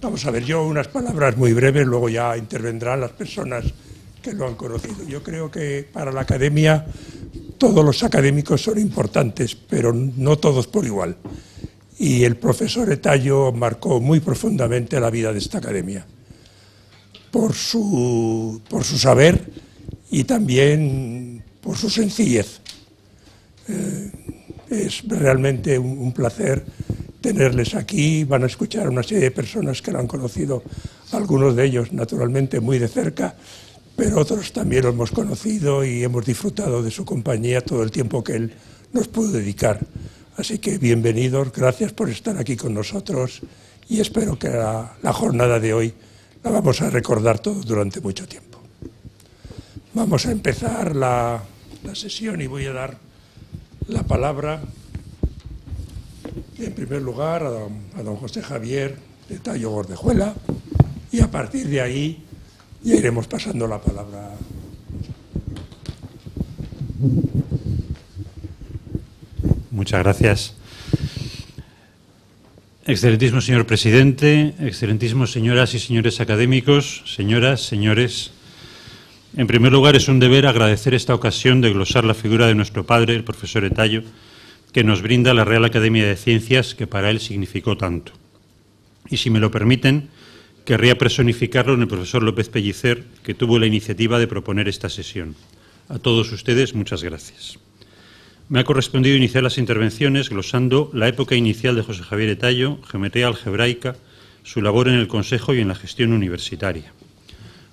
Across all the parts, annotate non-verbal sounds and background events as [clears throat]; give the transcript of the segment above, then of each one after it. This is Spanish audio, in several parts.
Vamos a ver, yo unas palabras muy breves, luego ya intervendrán las personas que lo han conocido. Yo creo que para la academia todos los académicos son importantes, pero no todos por igual. Y el profesor Etayo marcó muy profundamente la vida de esta academia, por su, por su saber y también por su sencillez. Eh, es realmente un placer tenerles aquí, van a escuchar a una serie de personas que lo han conocido, algunos de ellos naturalmente muy de cerca, pero otros también lo hemos conocido y hemos disfrutado de su compañía todo el tiempo que él nos pudo dedicar. Así que bienvenidos, gracias por estar aquí con nosotros y espero que la, jornada de hoy la vamos a recordar todos durante mucho tiempo. Vamos a empezar la, la sesión y voy a dar la palabra en primer lugar a don, José Javier de Tallo Gordejuela y a partir de ahí ya iremos pasando la palabra. Muchas gracias. Excelentísimo señor presidente, excelentísimos señoras y señores académicos, señoras, señores. En primer lugar, es un deber agradecer esta ocasión de glosar la figura de nuestro padre, el profesor Etallo, que nos brinda la Real Academia de Ciencias, que para él significó tanto. Y si me lo permiten, querría personificarlo en el profesor López Pellicer, que tuvo la iniciativa de proponer esta sesión. A todos ustedes, muchas gracias. Me ha correspondido iniciar las intervenciones glosando la época inicial de José Javier Etallo, geometría algebraica, su labor en el Consejo y en la gestión universitaria.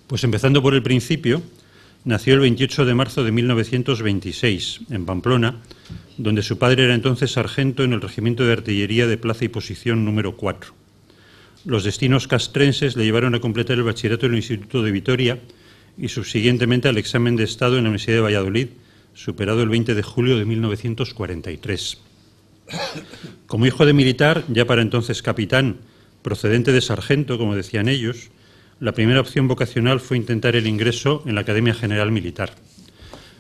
Pues empezando por el principio, nació el 28 de marzo de 1926 en Pamplona, donde su padre era entonces sargento en el Regimiento de Artillería de Plaza y Posición número 4. Los destinos castrenses le llevaron a completar el bachillerato en el Instituto de Vitoria y subsiguientemente al examen de Estado en la Universidad de Valladolid, superado el 20 de julio de 1943. Como hijo de militar, ya para entonces capitán, procedente de sargento, como decían ellos, la primera opción vocacional fue intentar el ingreso en la Academia General Militar.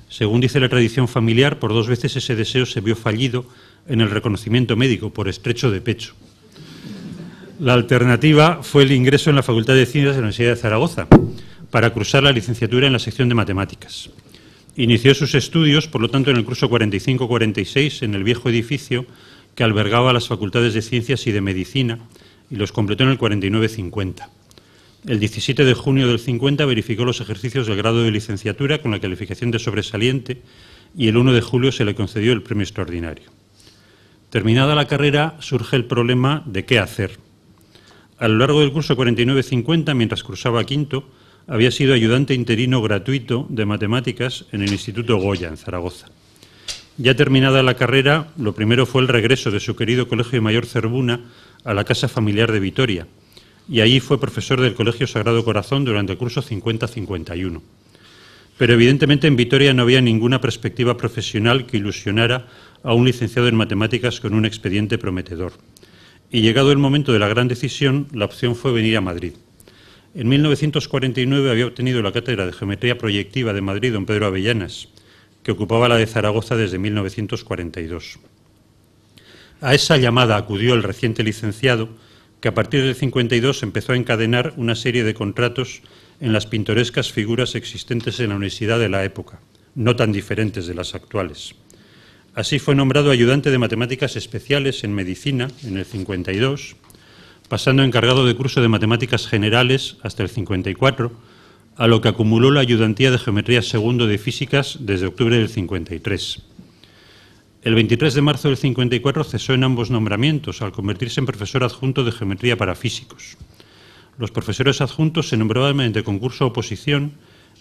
Según dice la tradición familiar, por dos veces ese deseo se vio fallido en el reconocimiento médico por estrecho de pecho. La alternativa fue el ingreso en la Facultad de Ciencias de la Universidad de Zaragoza para cruzar la licenciatura en la sección de matemáticas. Inició sus estudios, por lo tanto, en el curso 45-46 en el viejo edificio que albergaba las facultades de Ciencias y de Medicina y los completó en el 49-50 el 17 de junio del 50 verificó los ejercicios del grado de licenciatura con la calificación de sobresaliente y el 1 de julio se le concedió el premio extraordinario. Terminada la carrera, surge el problema de qué hacer. A lo largo del curso 49-50, mientras cruzaba quinto, había sido ayudante interino gratuito de matemáticas en el Instituto Goya, en Zaragoza. Ya terminada la carrera, lo primero fue el regreso de su querido colegio de Mayor Cervuna a la casa familiar de Vitoria, y allí fue profesor del Colegio Sagrado Corazón durante el curso 50-51. Pero evidentemente en Vitoria no había ninguna perspectiva profesional que ilusionara a un licenciado en matemáticas con un expediente prometedor. Y llegado el momento de la gran decisión, la opción fue venir a Madrid. En 1949 había obtenido la cátedra de Geometría Proyectiva de Madrid don Pedro Avellanas, que ocupaba la de Zaragoza desde 1942. A esa llamada acudió el reciente licenciado, que a partir del 52 empezó a encadenar una serie de contratos en las pintorescas figuras existentes en la universidad de la época, no tan diferentes de las actuales. Así fue nombrado ayudante de matemáticas especiales en medicina en el 52, pasando encargado de curso de matemáticas generales hasta el 54, a lo que acumuló la ayudantía de geometría segundo de físicas desde octubre del 53. El 23 de marzo del 54 cesó en ambos nombramientos al convertirse en profesor adjunto de geometría para físicos. Los profesores adjuntos se nombraban mediante concurso oposición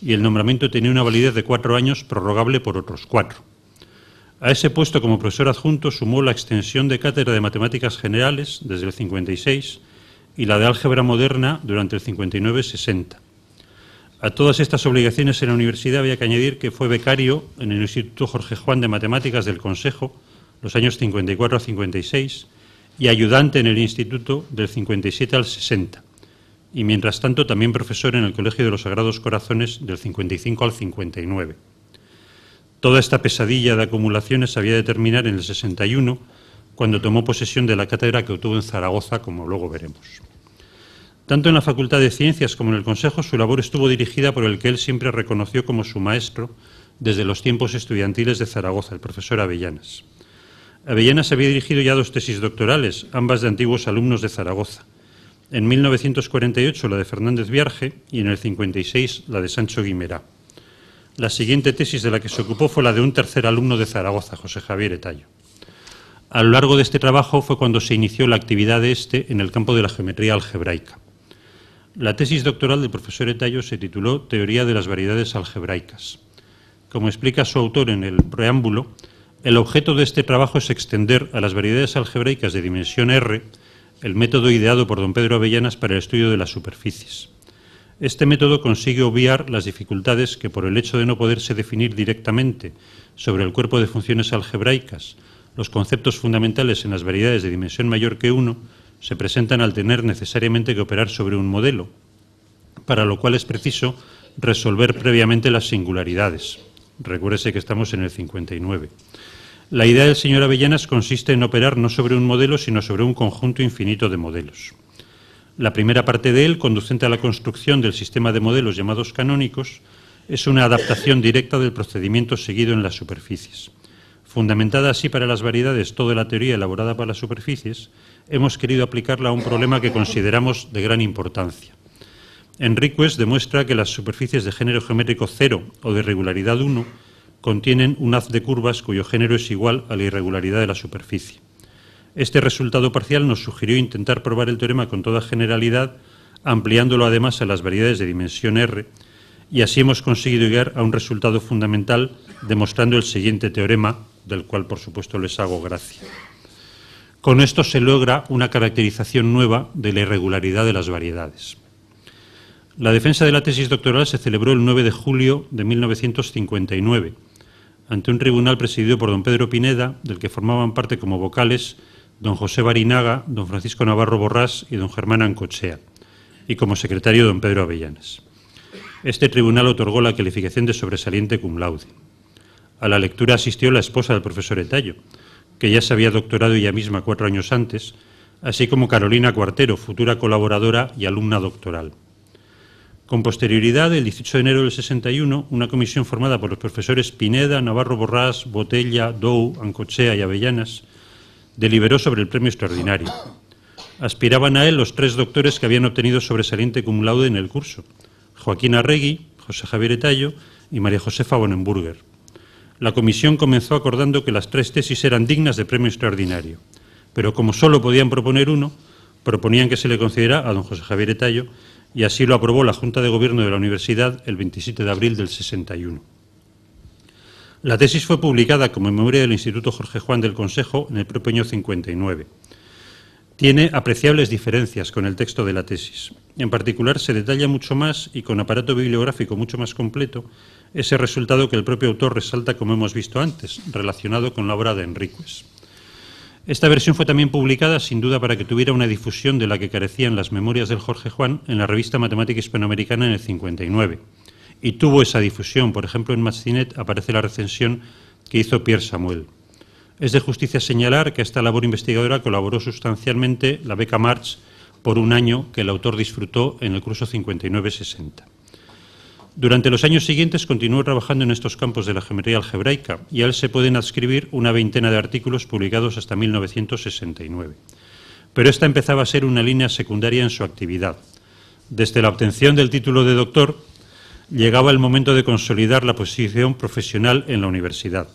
y el nombramiento tenía una validez de cuatro años prorrogable por otros cuatro. A ese puesto como profesor adjunto sumó la extensión de cátedra de matemáticas generales desde el 56 y la de álgebra moderna durante el 59-60. A todas estas obligaciones en la universidad había que añadir que fue becario en el Instituto Jorge Juan de Matemáticas del Consejo los años 54 a 56 y ayudante en el Instituto del 57 al 60 y mientras tanto también profesor en el Colegio de los Sagrados Corazones del 55 al 59. Toda esta pesadilla de acumulaciones había de terminar en el 61, cuando tomó posesión de la cátedra que obtuvo en Zaragoza, como luego veremos. Tanto en la Facultad de Ciencias como en el Consejo, su labor estuvo dirigida por el que él siempre reconoció como su maestro desde los tiempos estudiantiles de Zaragoza, el profesor Avellanas. Avellanas había dirigido ya dos tesis doctorales, ambas de antiguos alumnos de Zaragoza. En 1948 la de Fernández Viarge y en el 56 la de Sancho Guimerá. La siguiente tesis de la que se ocupó fue la de un tercer alumno de Zaragoza, José Javier Etallo. A lo largo de este trabajo fue cuando se inició la actividad de este en el campo de la geometría algebraica. La tesis doctoral del profesor Etayo se tituló Teoría de las variedades algebraicas. Como explica su autor en el preámbulo, el objeto de este trabajo es extender a las variedades algebraicas de dimensión R el método ideado por don Pedro Avellanas para el estudio de las superficies. Este método consigue obviar las dificultades que por el hecho de no poderse definir directamente sobre el cuerpo de funciones algebraicas los conceptos fundamentales en las variedades de dimensión mayor que 1 se presentan al tener necesariamente que operar sobre un modelo, para lo cual es preciso resolver previamente las singularidades. Recuérdese que estamos en el 59. La idea del señor Avellanas consiste en operar no sobre un modelo, sino sobre un conjunto infinito de modelos. La primera parte de él, conducente a la construcción del sistema de modelos llamados canónicos, es una adaptación directa del procedimiento seguido en las superficies. Fundamentada así para las variedades toda la teoría elaborada para las superficies, hemos querido aplicarla a un problema que consideramos de gran importancia. Enriquez demuestra que las superficies de género geométrico 0 o de irregularidad 1 contienen un haz de curvas cuyo género es igual a la irregularidad de la superficie. Este resultado parcial nos sugirió intentar probar el teorema con toda generalidad, ampliándolo además a las variedades de dimensión R, y así hemos conseguido llegar a un resultado fundamental demostrando el siguiente teorema, del cual por supuesto les hago gracia. Con esto se logra una caracterización nueva de la irregularidad de las variedades. La defensa de la tesis doctoral se celebró el 9 de julio de 1959 ante un tribunal presidido por don Pedro Pineda, del que formaban parte como vocales don José Barinaga, don Francisco Navarro Borrás y don Germán Ancochea, y como secretario don Pedro Avellanes. Este tribunal otorgó la calificación de sobresaliente cum laude. A la lectura asistió la esposa del profesor Etayo, que ya se había doctorado ella misma cuatro años antes, así como Carolina Cuartero, futura colaboradora y alumna doctoral. Con posterioridad, el 18 de enero del 61, una comisión formada por los profesores Pineda, Navarro Borrás, Botella, Dou, Ancochea y Avellanas deliberó sobre el premio extraordinario. Aspiraban a él los tres doctores que habían obtenido sobresaliente cum laude en el curso, Joaquín Arregui, José Javier Etallo y María Josefa Bonenburger la comisión comenzó acordando que las tres tesis eran dignas de premio extraordinario, pero como solo podían proponer uno, proponían que se le concediera a don José Javier Etallo y así lo aprobó la Junta de Gobierno de la Universidad el 27 de abril del 61. La tesis fue publicada como memoria del Instituto Jorge Juan del Consejo en el propio año 59. Tiene apreciables diferencias con el texto de la tesis. En particular, se detalla mucho más y con aparato bibliográfico mucho más completo ese resultado que el propio autor resalta, como hemos visto antes, relacionado con la obra de Enríquez. Esta versión fue también publicada, sin duda, para que tuviera una difusión de la que carecían las memorias del Jorge Juan en la revista Matemática Hispanoamericana en el 59. Y tuvo esa difusión. Por ejemplo, en Mazinet aparece la recensión que hizo Pierre Samuel. Es de justicia señalar que esta labor investigadora colaboró sustancialmente la beca March por un año que el autor disfrutó en el curso 59-60. Durante los años siguientes continuó trabajando en estos campos de la geometría algebraica y a él se pueden adscribir una veintena de artículos publicados hasta 1969. Pero esta empezaba a ser una línea secundaria en su actividad. Desde la obtención del título de doctor, llegaba el momento de consolidar la posición profesional en la universidad.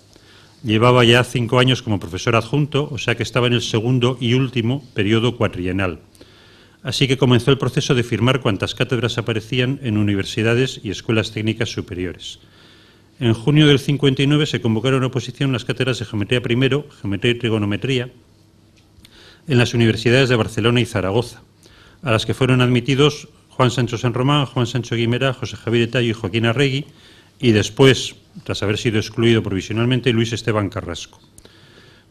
Llevaba ya cinco años como profesor adjunto, o sea que estaba en el segundo y último periodo cuatrienal así que comenzó el proceso de firmar cuantas cátedras aparecían en universidades y escuelas técnicas superiores. En junio del 59 se convocaron a oposición las cátedras de Geometría primero, Geometría y Trigonometría, en las universidades de Barcelona y Zaragoza, a las que fueron admitidos Juan Sancho San Román, Juan Sancho Guimera, José Javier y Joaquín Arregui, y después, tras haber sido excluido provisionalmente, Luis Esteban Carrasco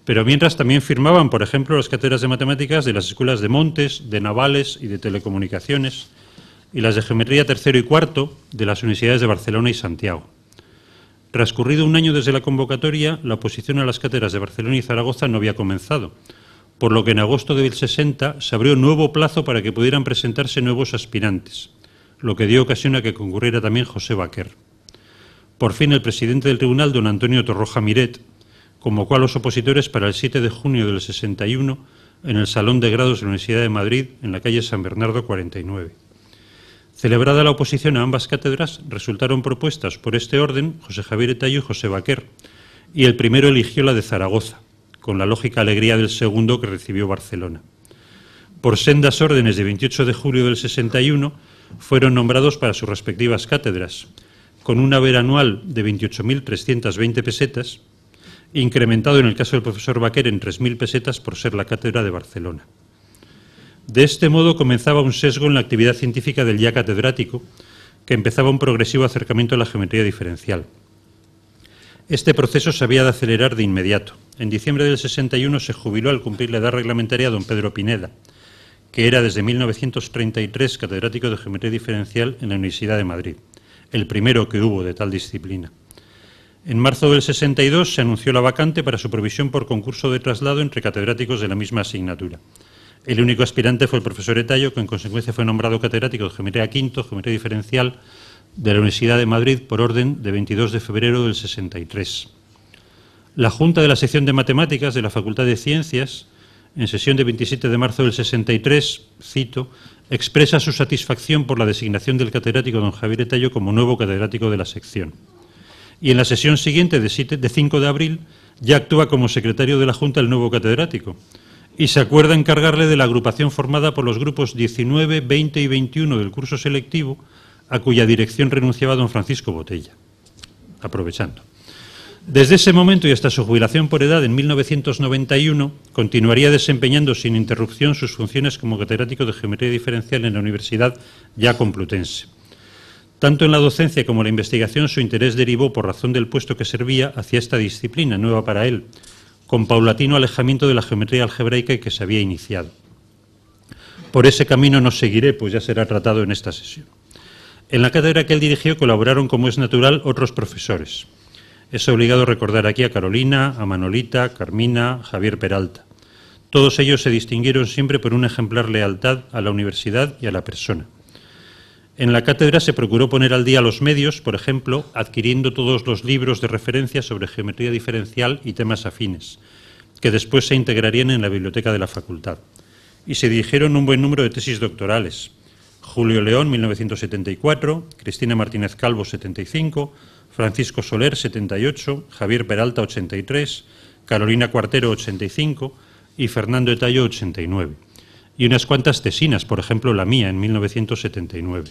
pero mientras también firmaban, por ejemplo, las cátedras de matemáticas de las escuelas de Montes, de Navales y de Telecomunicaciones, y las de Geometría tercero y cuarto de las universidades de Barcelona y Santiago. Transcurrido un año desde la convocatoria, la oposición a las cátedras de Barcelona y Zaragoza no había comenzado, por lo que en agosto de 60 se abrió nuevo plazo para que pudieran presentarse nuevos aspirantes, lo que dio ocasión a que concurriera también José Baquer. Por fin, el presidente del tribunal, don Antonio Torroja Miret, convocó a los opositores para el 7 de junio del 61 en el Salón de Grados de la Universidad de Madrid, en la calle San Bernardo 49. Celebrada la oposición a ambas cátedras, resultaron propuestas por este orden José Javier Etayo y José Baquer, y el primero eligió la de Zaragoza, con la lógica alegría del segundo que recibió Barcelona. Por sendas órdenes de 28 de julio del 61, fueron nombrados para sus respectivas cátedras, con una anual de 28.320 pesetas, incrementado en el caso del profesor Baquer en 3.000 pesetas por ser la cátedra de Barcelona. De este modo comenzaba un sesgo en la actividad científica del ya catedrático, que empezaba un progresivo acercamiento a la geometría diferencial. Este proceso se había de acelerar de inmediato. En diciembre del 61 se jubiló al cumplir la edad reglamentaria don Pedro Pineda, que era desde 1933 catedrático de geometría diferencial en la Universidad de Madrid, el primero que hubo de tal disciplina. En marzo del 62 se anunció la vacante para su provisión por concurso de traslado entre catedráticos de la misma asignatura. El único aspirante fue el profesor Etayo, que en consecuencia fue nombrado catedrático de Geometría V, Geometría Diferencial, de la Universidad de Madrid por orden de 22 de febrero del 63. La Junta de la Sección de Matemáticas de la Facultad de Ciencias, en sesión de 27 de marzo del 63, cito, expresa su satisfacción por la designación del catedrático don Javier Etallo como nuevo catedrático de la sección y en la sesión siguiente de, de 5 de abril ya actúa como secretario de la Junta el nuevo catedrático y se acuerda encargarle de la agrupación formada por los grupos 19, 20 y 21 del curso selectivo, a cuya dirección renunciaba don Francisco Botella, aprovechando. Desde ese momento y hasta su jubilación por edad en 1991, continuaría desempeñando sin interrupción sus funciones como catedrático de Geometría Diferencial en la Universidad Ya Complutense. Tanto en la docencia como en la investigación su interés derivó por razón del puesto que servía hacia esta disciplina nueva para él, con paulatino alejamiento de la geometría algebraica que se había iniciado. Por ese camino no seguiré, pues ya será tratado en esta sesión. En la cátedra que él dirigió colaboraron, como es natural, otros profesores. Es obligado recordar aquí a Carolina, a Manolita, Carmina, Javier Peralta. Todos ellos se distinguieron siempre por una ejemplar lealtad a la universidad y a la persona. En la cátedra se procuró poner al día los medios, por ejemplo, adquiriendo todos los libros de referencia sobre geometría diferencial y temas afines, que después se integrarían en la biblioteca de la facultad. Y se dirigieron un buen número de tesis doctorales. Julio León, 1974, Cristina Martínez Calvo, 75, Francisco Soler, 78, Javier Peralta, 83, Carolina Cuartero, 85 y Fernando Etayo, 89 y unas cuantas tesinas, por ejemplo la mía en 1979.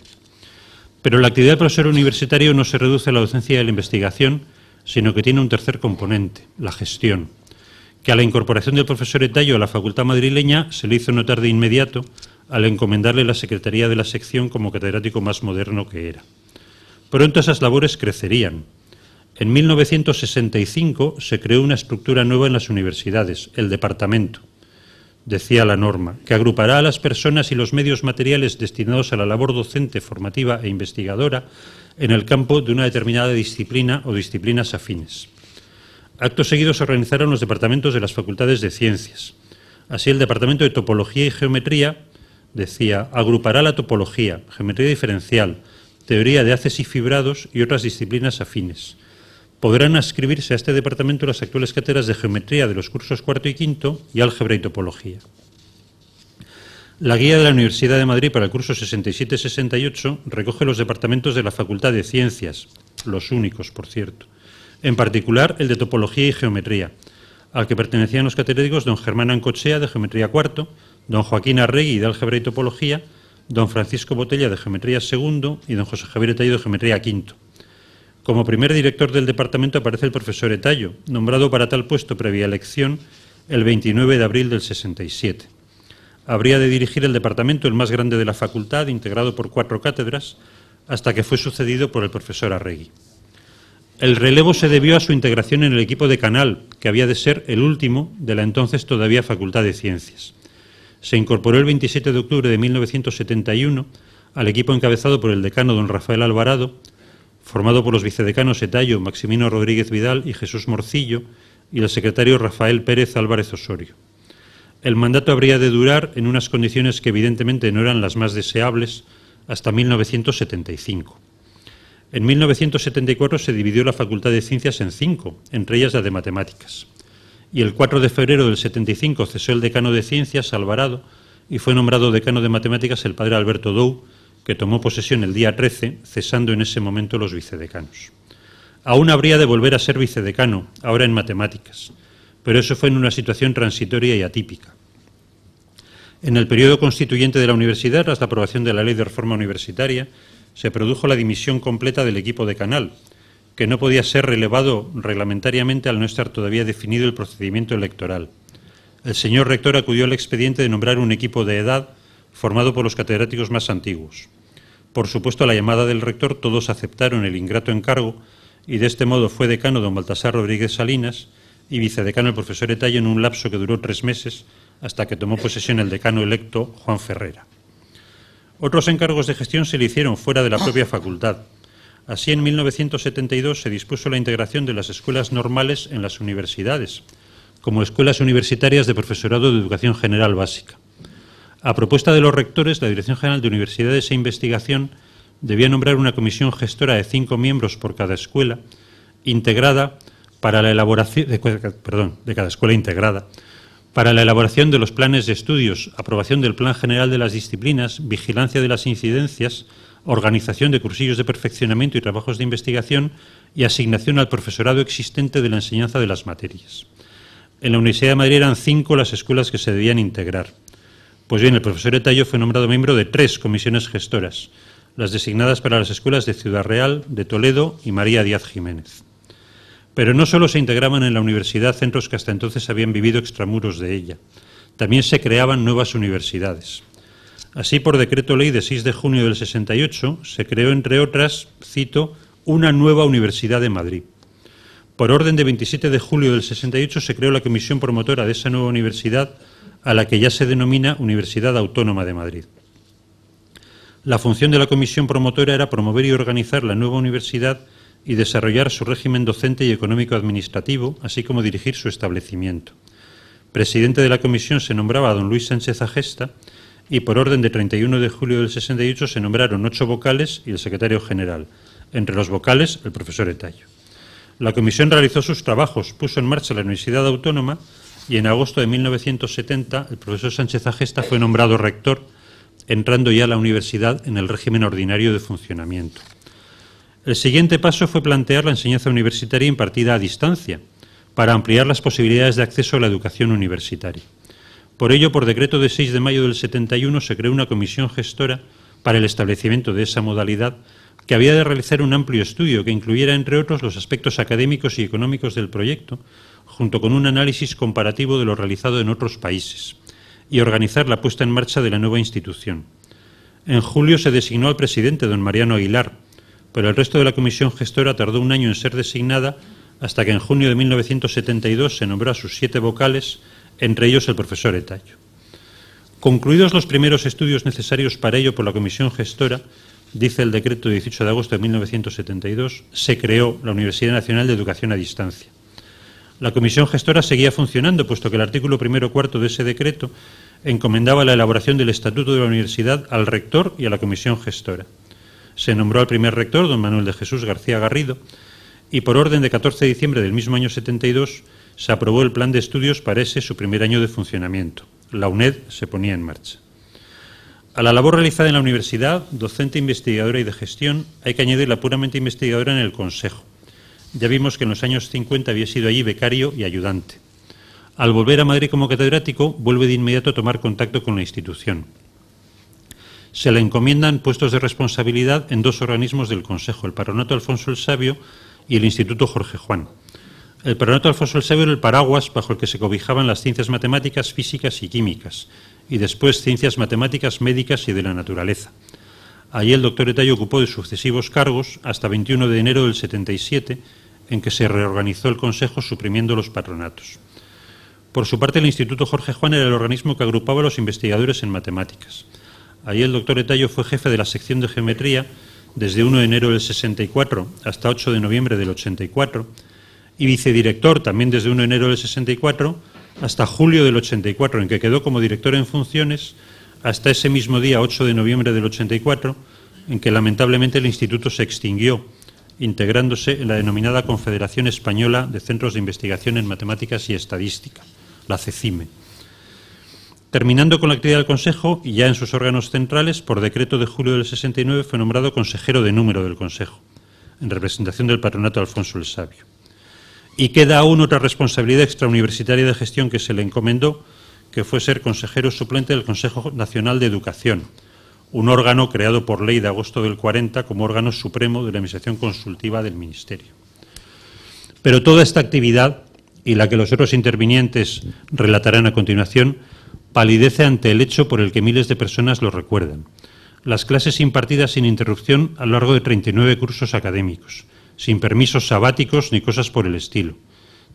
Pero la actividad del profesor universitario no se reduce a la docencia y la investigación, sino que tiene un tercer componente, la gestión, que a la incorporación del profesor Etayo a la Facultad Madrileña se le hizo notar de inmediato al encomendarle la Secretaría de la sección como catedrático más moderno que era. Pronto esas labores crecerían. En 1965 se creó una estructura nueva en las universidades, el departamento decía la norma, que agrupará a las personas y los medios materiales destinados a la labor docente, formativa e investigadora en el campo de una determinada disciplina o disciplinas afines. Actos seguidos se organizaron los departamentos de las facultades de ciencias. Así, el departamento de topología y geometría decía, agrupará la topología, geometría diferencial, teoría de haces y fibrados y otras disciplinas afines podrán ascribirse a este departamento las actuales cátedras de geometría de los cursos cuarto y quinto y álgebra y topología. La guía de la Universidad de Madrid para el curso 67-68 recoge los departamentos de la Facultad de Ciencias, los únicos, por cierto, en particular el de Topología y Geometría, al que pertenecían los catedráticos don Germán Ancochea de Geometría cuarto, don Joaquín Arregui de Álgebra y Topología, don Francisco Botella de Geometría segundo y don José Javier Tejido de Geometría quinto. Como primer director del departamento aparece el profesor Etayo, nombrado para tal puesto previa elección el 29 de abril del 67. Habría de dirigir el departamento, el más grande de la facultad, integrado por cuatro cátedras, hasta que fue sucedido por el profesor Arregui. El relevo se debió a su integración en el equipo de Canal, que había de ser el último de la entonces todavía Facultad de Ciencias. Se incorporó el 27 de octubre de 1971 al equipo encabezado por el decano don Rafael Alvarado, formado por los vicedecanos Etayo, Maximino Rodríguez Vidal y Jesús Morcillo, y el secretario Rafael Pérez Álvarez Osorio. El mandato habría de durar en unas condiciones que evidentemente no eran las más deseables hasta 1975. En 1974 se dividió la Facultad de Ciencias en cinco, entre ellas la de Matemáticas. Y el 4 de febrero del 75 cesó el decano de Ciencias, Alvarado, y fue nombrado decano de Matemáticas el padre Alberto Dou, que tomó posesión el día 13, cesando en ese momento los vicedecanos. Aún habría de volver a ser vicedecano, ahora en matemáticas, pero eso fue en una situación transitoria y atípica. En el periodo constituyente de la universidad, hasta la aprobación de la ley de reforma universitaria, se produjo la dimisión completa del equipo de canal, que no podía ser relevado reglamentariamente al no estar todavía definido el procedimiento electoral. El señor rector acudió al expediente de nombrar un equipo de edad formado por los catedráticos más antiguos. Por supuesto, a la llamada del rector todos aceptaron el ingrato encargo y de este modo fue decano don Baltasar Rodríguez Salinas y vicedecano el profesor Etayo en un lapso que duró tres meses hasta que tomó posesión el decano electo Juan Ferrera. Otros encargos de gestión se le hicieron fuera de la propia facultad. Así, en 1972 se dispuso la integración de las escuelas normales en las universidades, como escuelas universitarias de profesorado de educación general básica. A propuesta de los rectores, la Dirección General de Universidades e Investigación debía nombrar una comisión gestora de cinco miembros por cada escuela, integrada para la elaboración de, cada escuela integrada, para la elaboración de los planes de estudios, aprobación del plan general de las disciplinas, vigilancia de las incidencias, organización de cursillos de perfeccionamiento y trabajos de investigación y asignación al profesorado existente de la enseñanza de las materias. En la Universidad de Madrid eran cinco las escuelas que se debían integrar. Pues bien, el profesor Etayo fue nombrado miembro de tres comisiones gestoras, las designadas para las escuelas de Ciudad Real, de Toledo y María Díaz Jiménez. Pero no solo se integraban en la universidad centros que hasta entonces habían vivido extramuros de ella, también se creaban nuevas universidades. Así, por decreto ley de 6 de junio del 68, se creó, entre otras, cito, una nueva Universidad de Madrid. Por orden de 27 de julio del 68 se creó la comisión promotora de esa nueva universidad a la que ya se denomina Universidad Autónoma de Madrid. La función de la comisión promotora era promover y organizar la nueva universidad y desarrollar su régimen docente y económico-administrativo, así como dirigir su establecimiento. Presidente de la comisión se nombraba a don Luis Sánchez Agesta y por orden de 31 de julio del 68 se nombraron ocho vocales y el secretario general. Entre los vocales, el profesor Etayo. La comisión realizó sus trabajos, puso en marcha la Universidad Autónoma y en agosto de 1970 el profesor Sánchez Agesta fue nombrado rector, entrando ya a la universidad en el régimen ordinario de funcionamiento. El siguiente paso fue plantear la enseñanza universitaria impartida a distancia, para ampliar las posibilidades de acceso a la educación universitaria. Por ello, por decreto de 6 de mayo del 71, se creó una comisión gestora para el establecimiento de esa modalidad que había de realizar un amplio estudio que incluyera, entre otros, los aspectos académicos y económicos del proyecto, junto con un análisis comparativo de lo realizado en otros países, y organizar la puesta en marcha de la nueva institución. En julio se designó al presidente, don Mariano Aguilar, pero el resto de la comisión gestora tardó un año en ser designada hasta que en junio de 1972 se nombró a sus siete vocales, entre ellos el profesor Etayo. Concluidos los primeros estudios necesarios para ello por la comisión gestora, dice el decreto de 18 de agosto de 1972, se creó la Universidad Nacional de Educación a Distancia. La comisión gestora seguía funcionando, puesto que el artículo primero cuarto de ese decreto encomendaba la elaboración del estatuto de la universidad al rector y a la comisión gestora. Se nombró al primer rector, don Manuel de Jesús García Garrido, y por orden de 14 de diciembre del mismo año 72 se aprobó el plan de estudios para ese su primer año de funcionamiento. La UNED se ponía en marcha. A la labor realizada en la universidad, docente investigadora y de gestión, hay que añadir la puramente investigadora en el Consejo ya vimos que en los años 50 había sido allí becario y ayudante. Al volver a Madrid como catedrático, vuelve de inmediato a tomar contacto con la institución. Se le encomiendan puestos de responsabilidad en dos organismos del Consejo, el Paronato Alfonso el Sabio y el Instituto Jorge Juan. El Paronato Alfonso el Sabio era el paraguas bajo el que se cobijaban las ciencias matemáticas, físicas y químicas, y después ciencias matemáticas, médicas y de la naturaleza. Allí el doctor Etayo ocupó de sucesivos cargos hasta 21 de enero del 77, en que se reorganizó el Consejo suprimiendo los patronatos. Por su parte, el Instituto Jorge Juan era el organismo que agrupaba a los investigadores en matemáticas. Allí el doctor Etayo fue jefe de la sección de geometría desde 1 de enero del 64 hasta 8 de noviembre del 84 y vicedirector también desde 1 de enero del 64 hasta julio del 84, en que quedó como director en funciones hasta ese mismo día, 8 de noviembre del 84, en que lamentablemente el instituto se extinguió, integrándose en la denominada Confederación Española de Centros de Investigación en Matemáticas y Estadística, la CECIME. Terminando con la actividad del Consejo, y ya en sus órganos centrales, por decreto de julio del 69 fue nombrado consejero de número del Consejo, en representación del patronato Alfonso el Sabio. Y queda aún otra responsabilidad extrauniversitaria de gestión que se le encomendó, que fue ser consejero suplente del Consejo Nacional de Educación, un órgano creado por ley de agosto del 40 como órgano supremo de la Administración Consultiva del Ministerio. Pero toda esta actividad, y la que los otros intervinientes relatarán a continuación, palidece ante el hecho por el que miles de personas lo recuerdan. Las clases impartidas sin interrupción a lo largo de 39 cursos académicos, sin permisos sabáticos ni cosas por el estilo.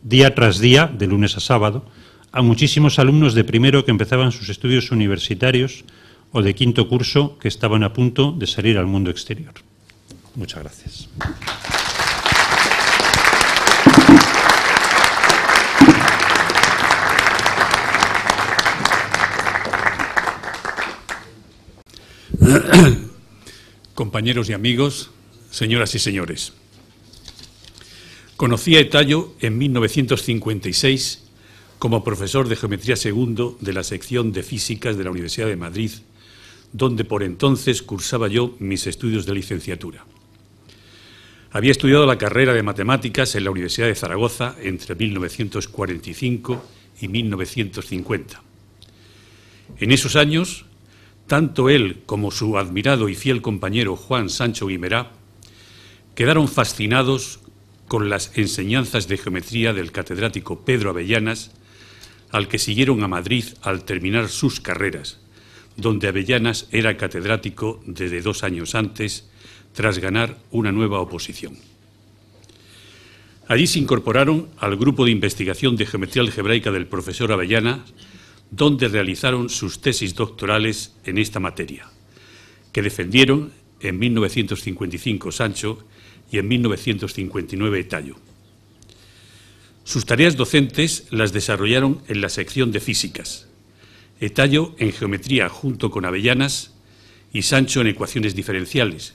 Día tras día, de lunes a sábado, a muchísimos alumnos de primero que empezaban sus estudios universitarios o de quinto curso que estaban a punto de salir al mundo exterior. Muchas gracias. [coughs] Compañeros y amigos, señoras y señores, conocí a Etayo en 1956 como profesor de Geometría Segundo de la sección de Físicas de la Universidad de Madrid, donde por entonces cursaba yo mis estudios de licenciatura. Había estudiado la carrera de Matemáticas en la Universidad de Zaragoza entre 1945 y 1950. En esos años, tanto él como su admirado y fiel compañero Juan Sancho Guimerá quedaron fascinados con las enseñanzas de geometría del catedrático Pedro Avellanas, al que siguieron a Madrid al terminar sus carreras, donde Avellanas era catedrático desde dos años antes, tras ganar una nueva oposición. Allí se incorporaron al grupo de investigación de geometría algebraica del profesor Avellana, donde realizaron sus tesis doctorales en esta materia, que defendieron en 1955 Sancho y en 1959 Tallo. Sus tareas docentes las desarrollaron en la sección de físicas, Etallo en geometría junto con Avellanas y Sancho en ecuaciones diferenciales,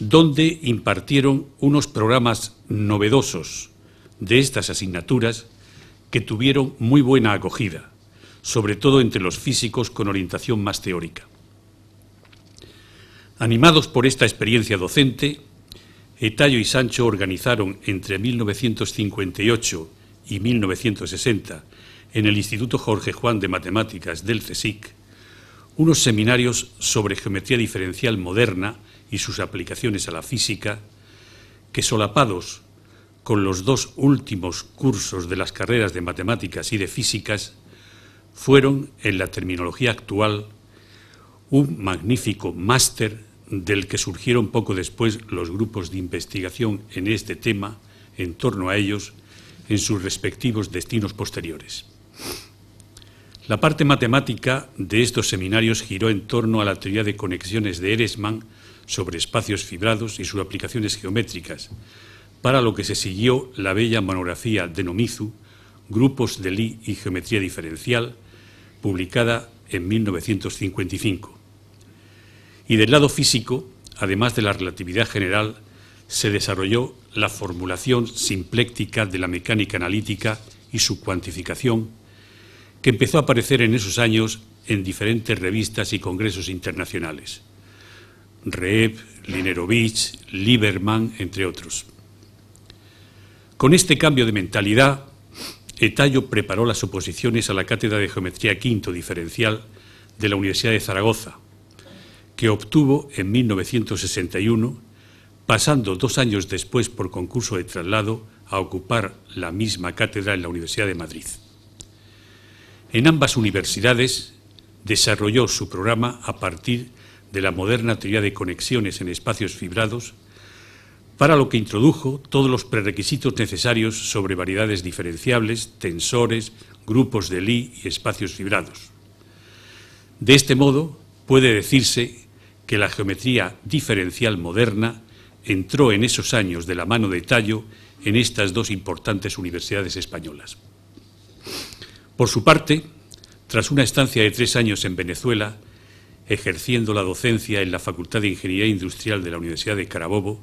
donde impartieron unos programas novedosos de estas asignaturas que tuvieron muy buena acogida, sobre todo entre los físicos con orientación más teórica. Animados por esta experiencia docente, Etayo y Sancho organizaron entre 1958 y 1960 en el Instituto Jorge Juan de Matemáticas del CSIC unos seminarios sobre geometría diferencial moderna y sus aplicaciones a la física que solapados con los dos últimos cursos de las carreras de matemáticas y de físicas fueron, en la terminología actual, un magnífico máster del que surgieron poco después los grupos de investigación en este tema, en torno a ellos, en sus respectivos destinos posteriores. La parte matemática de estos seminarios giró en torno a la teoría de conexiones de Eresman sobre espacios fibrados y sus aplicaciones geométricas, para lo que se siguió la bella monografía de Nomizu, Grupos de Lie y Geometría Diferencial, publicada en 1955. Y del lado físico, además de la relatividad general, se desarrolló la formulación simpléctica de la mecánica analítica y su cuantificación, que empezó a aparecer en esos años en diferentes revistas y congresos internacionales. Reeb, Linerovich, Lieberman, entre otros. Con este cambio de mentalidad, Etayo preparó las oposiciones a la Cátedra de Geometría Quinto Diferencial de la Universidad de Zaragoza, obtuvo en 1961, pasando dos años después por concurso de traslado a ocupar la misma cátedra en la Universidad de Madrid. En ambas universidades desarrolló su programa a partir de la moderna teoría de conexiones en espacios fibrados, para lo que introdujo todos los prerequisitos necesarios sobre variedades diferenciables, tensores, grupos de Lie y espacios fibrados. De este modo, puede decirse la geometría diferencial moderna entró en esos años de la mano de Tallo en estas dos importantes universidades españolas. Por su parte, tras una estancia de tres años en Venezuela, ejerciendo la docencia en la Facultad de Ingeniería Industrial de la Universidad de Carabobo,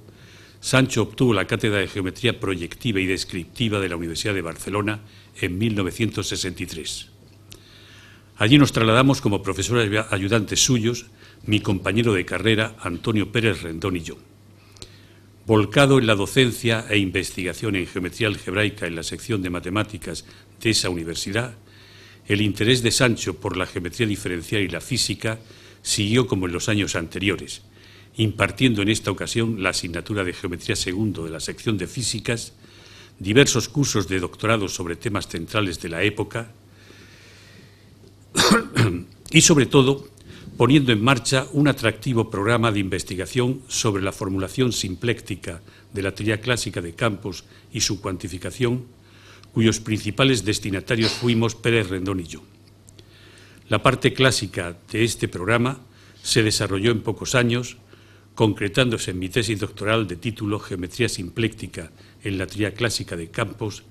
Sancho obtuvo la cátedra de Geometría Proyectiva y Descriptiva de la Universidad de Barcelona en 1963. Allí nos trasladamos como profesores ayudantes suyos mi compañero de carrera Antonio Pérez Rendón y yo. Volcado en la docencia e investigación en geometría algebraica en la sección de matemáticas de esa universidad, el interés de Sancho por la geometría diferencial y la física siguió como en los años anteriores, impartiendo en esta ocasión la asignatura de geometría segundo de la sección de físicas, diversos cursos de doctorado sobre temas centrales de la época [coughs] y sobre todo poniendo en marcha un atractivo programa de investigación sobre la formulación simpléctica de la teoría clásica de campos y su cuantificación, cuyos principales destinatarios fuimos Pérez Rendón y yo. La parte clásica de este programa se desarrolló en pocos años, concretándose en mi tesis doctoral de título Geometría simpléctica en la teoría clásica de campos,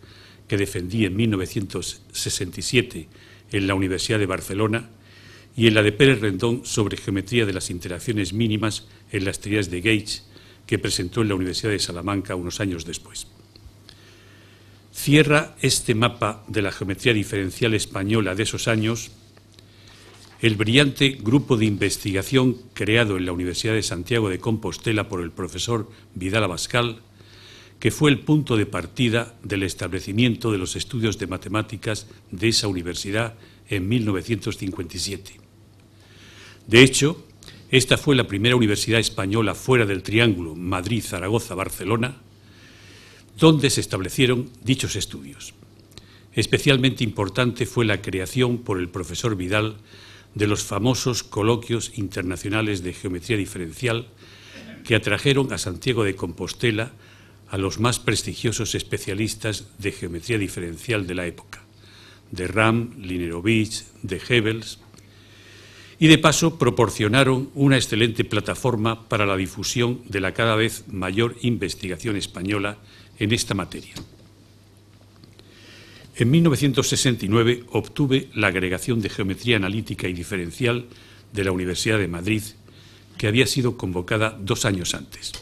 que defendí en 1967 en la Universidad de Barcelona y en la de Pérez Rendón sobre geometría de las interacciones mínimas en las teorías de Gage, que presentó en la Universidad de Salamanca unos años después. Cierra este mapa de la geometría diferencial española de esos años el brillante grupo de investigación creado en la Universidad de Santiago de Compostela por el profesor Vidal Abascal, que fue el punto de partida del establecimiento de los estudios de matemáticas de esa universidad en 1957. De hecho, esta fue la primera universidad española fuera del Triángulo Madrid, Zaragoza, Barcelona, donde se establecieron dichos estudios. Especialmente importante fue la creación por el profesor Vidal de los famosos coloquios internacionales de geometría diferencial que atrajeron a Santiago de Compostela a los más prestigiosos especialistas de geometría diferencial de la época, de Ram, Linerovich, de Hebels, y de paso proporcionaron una excelente plataforma para la difusión de la cada vez mayor investigación española en esta materia. En 1969 obtuve la agregación de geometría analítica y diferencial de la Universidad de Madrid, que había sido convocada dos años antes.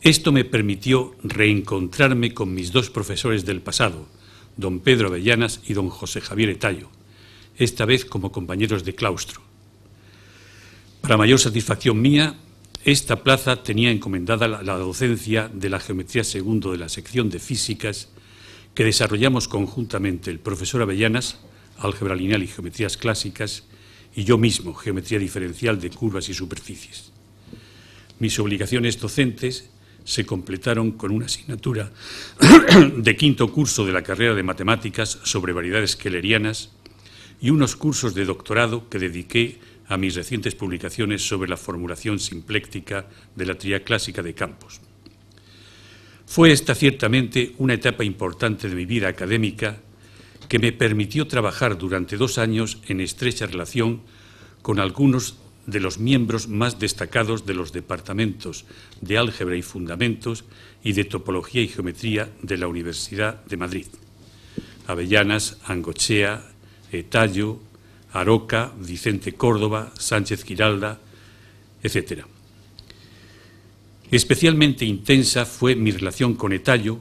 Esto me permitió reencontrarme con mis dos profesores del pasado, don Pedro Avellanas y don José Javier Etayo, esta vez como compañeros de claustro, para mayor satisfacción mía, esta plaza tenía encomendada la, docencia de la geometría segundo de la sección de físicas que desarrollamos conjuntamente el profesor Avellanas, álgebra lineal y geometrías clásicas, y yo mismo, geometría diferencial de curvas y superficies. Mis obligaciones docentes se completaron con una asignatura [coughs] de quinto curso de la carrera de matemáticas sobre variedades kellerianas y unos cursos de doctorado que dediqué a mis recientes publicaciones sobre la formulación simpléctica de la teoría clásica de campos. Fue esta ciertamente una etapa importante de mi vida académica que me permitió trabajar durante dos años en estrecha relación con algunos de los miembros más destacados de los departamentos de álgebra y fundamentos y de topología y geometría de la Universidad de Madrid. Avellanas, Angochea, Tallo, Aroca, Vicente Córdoba, Sánchez Giralda, etc. Especialmente intensa fue mi relación con Etayo,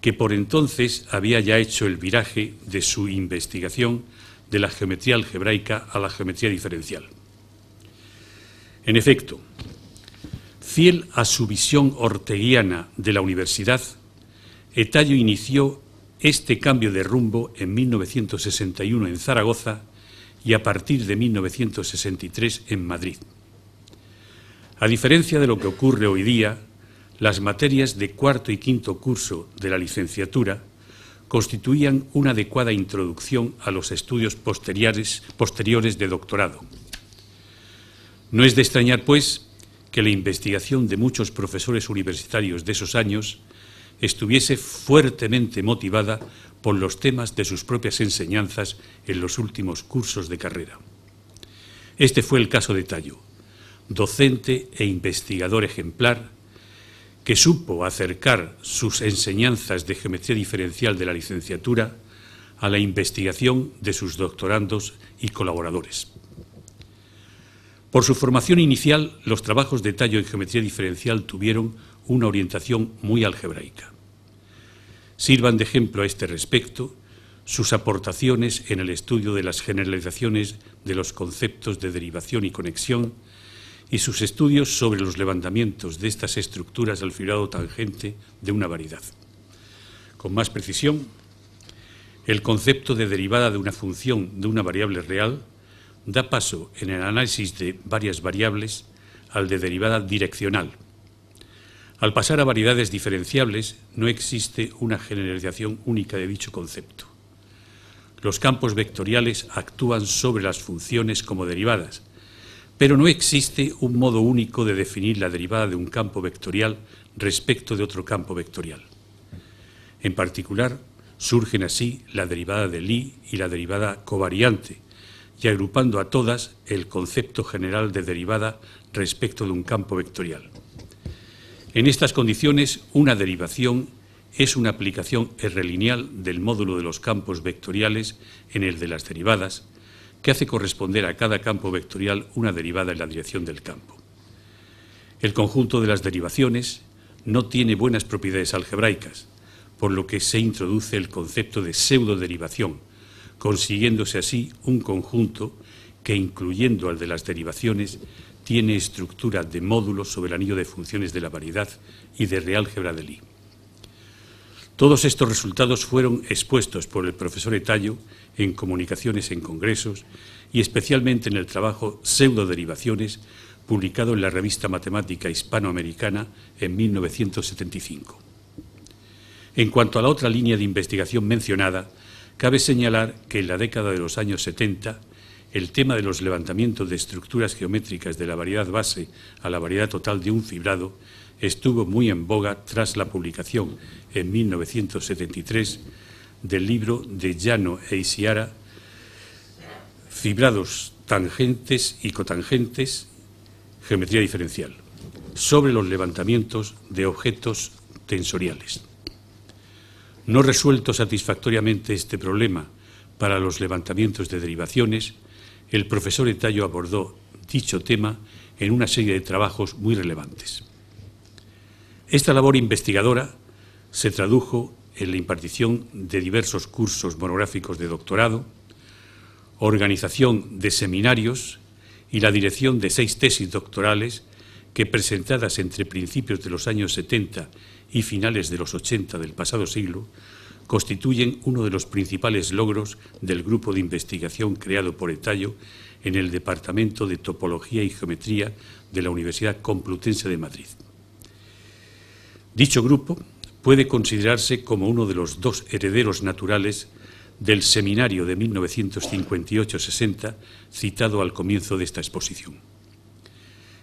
que por entonces había ya hecho el viraje de su investigación de la geometría algebraica a la geometría diferencial. En efecto, fiel a su visión orteguiana de la universidad, Etayo inició este cambio de rumbo en 1961 en Zaragoza y a partir de 1963 en Madrid. A diferencia de lo que ocurre hoy día, las materias de cuarto y quinto curso de la licenciatura constituían una adecuada introducción a los estudios posteriores, de doctorado. No es de extrañar, pues, que la investigación de muchos profesores universitarios de esos años estuviese fuertemente motivada por los temas de sus propias enseñanzas en los últimos cursos de carrera. Este fue el caso de Tallo, docente e investigador ejemplar, que supo acercar sus enseñanzas de geometría diferencial de la licenciatura a la investigación de sus doctorandos y colaboradores. Por su formación inicial, los trabajos de Tallo en geometría diferencial tuvieron una orientación muy algebraica. Sirvan de ejemplo a este respecto sus aportaciones en el estudio de las generalizaciones de los conceptos de derivación y conexión y sus estudios sobre los levantamientos de estas estructuras al filado tangente de una variedad. Con más precisión, el concepto de derivada de una función de una variable real da paso en el análisis de varias variables al de derivada direccional, al pasar a variedades diferenciables, no existe una generalización única de dicho concepto. Los campos vectoriales actúan sobre las funciones como derivadas, pero no existe un modo único de definir la derivada de un campo vectorial respecto de otro campo vectorial. En particular, surgen así la derivada de Lie y la derivada covariante, y agrupando a todas el concepto general de derivada respecto de un campo vectorial. En estas condiciones, una derivación es una aplicación R-lineal del módulo de los campos vectoriales en el de las derivadas, que hace corresponder a cada campo vectorial una derivada en la dirección del campo. El conjunto de las derivaciones no tiene buenas propiedades algebraicas, por lo que se introduce el concepto de pseudoderivación, consiguiéndose así un conjunto que, incluyendo al de las derivaciones, tiene estructura de módulos sobre el anillo de funciones de la variedad y de realgebra de Lie. Todos estos resultados fueron expuestos por el profesor Etayo en comunicaciones en congresos y especialmente en el trabajo Pseudoderivaciones, publicado en la revista Matemática Hispanoamericana en 1975. En cuanto a la otra línea de investigación mencionada, cabe señalar que en la década de los años 70 el tema de los levantamientos de estructuras geométricas de la variedad base a la variedad total de un fibrado estuvo muy en boga tras la publicación en 1973 del libro de Llano e Isiara, Fibrados tangentes y cotangentes, geometría diferencial, sobre los levantamientos de objetos tensoriales. No resuelto satisfactoriamente este problema para los levantamientos de derivaciones, el profesor Etayo abordó dicho tema en una serie de trabajos muy relevantes. Esta labor investigadora se tradujo en la impartición de diversos cursos monográficos de doctorado, organización de seminarios y la dirección de seis tesis doctorales que presentadas entre principios de los años 70 y finales de los 80 del pasado siglo constituyen uno de los principales logros del grupo de investigación creado por Etayo en el Departamento de Topología y Geometría de la Universidad Complutense de Madrid. Dicho grupo puede considerarse como uno de los dos herederos naturales del seminario de 1958-60 citado al comienzo de esta exposición.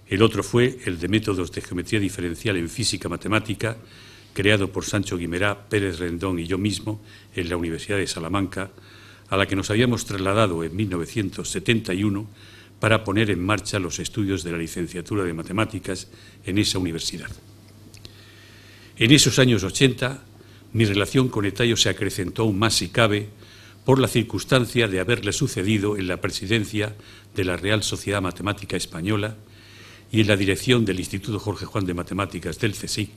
El otro fue el de métodos de geometría diferencial en física matemática, creado por Sancho Guimerá, Pérez Rendón y yo mismo en la Universidad de Salamanca, a la que nos habíamos trasladado en 1971 para poner en marcha los estudios de la licenciatura de matemáticas en esa universidad. En esos años 80, mi relación con Etayo se acrecentó aún más si cabe por la circunstancia de haberle sucedido en la presidencia de la Real Sociedad Matemática Española y en la dirección del Instituto Jorge Juan de Matemáticas del CSIC,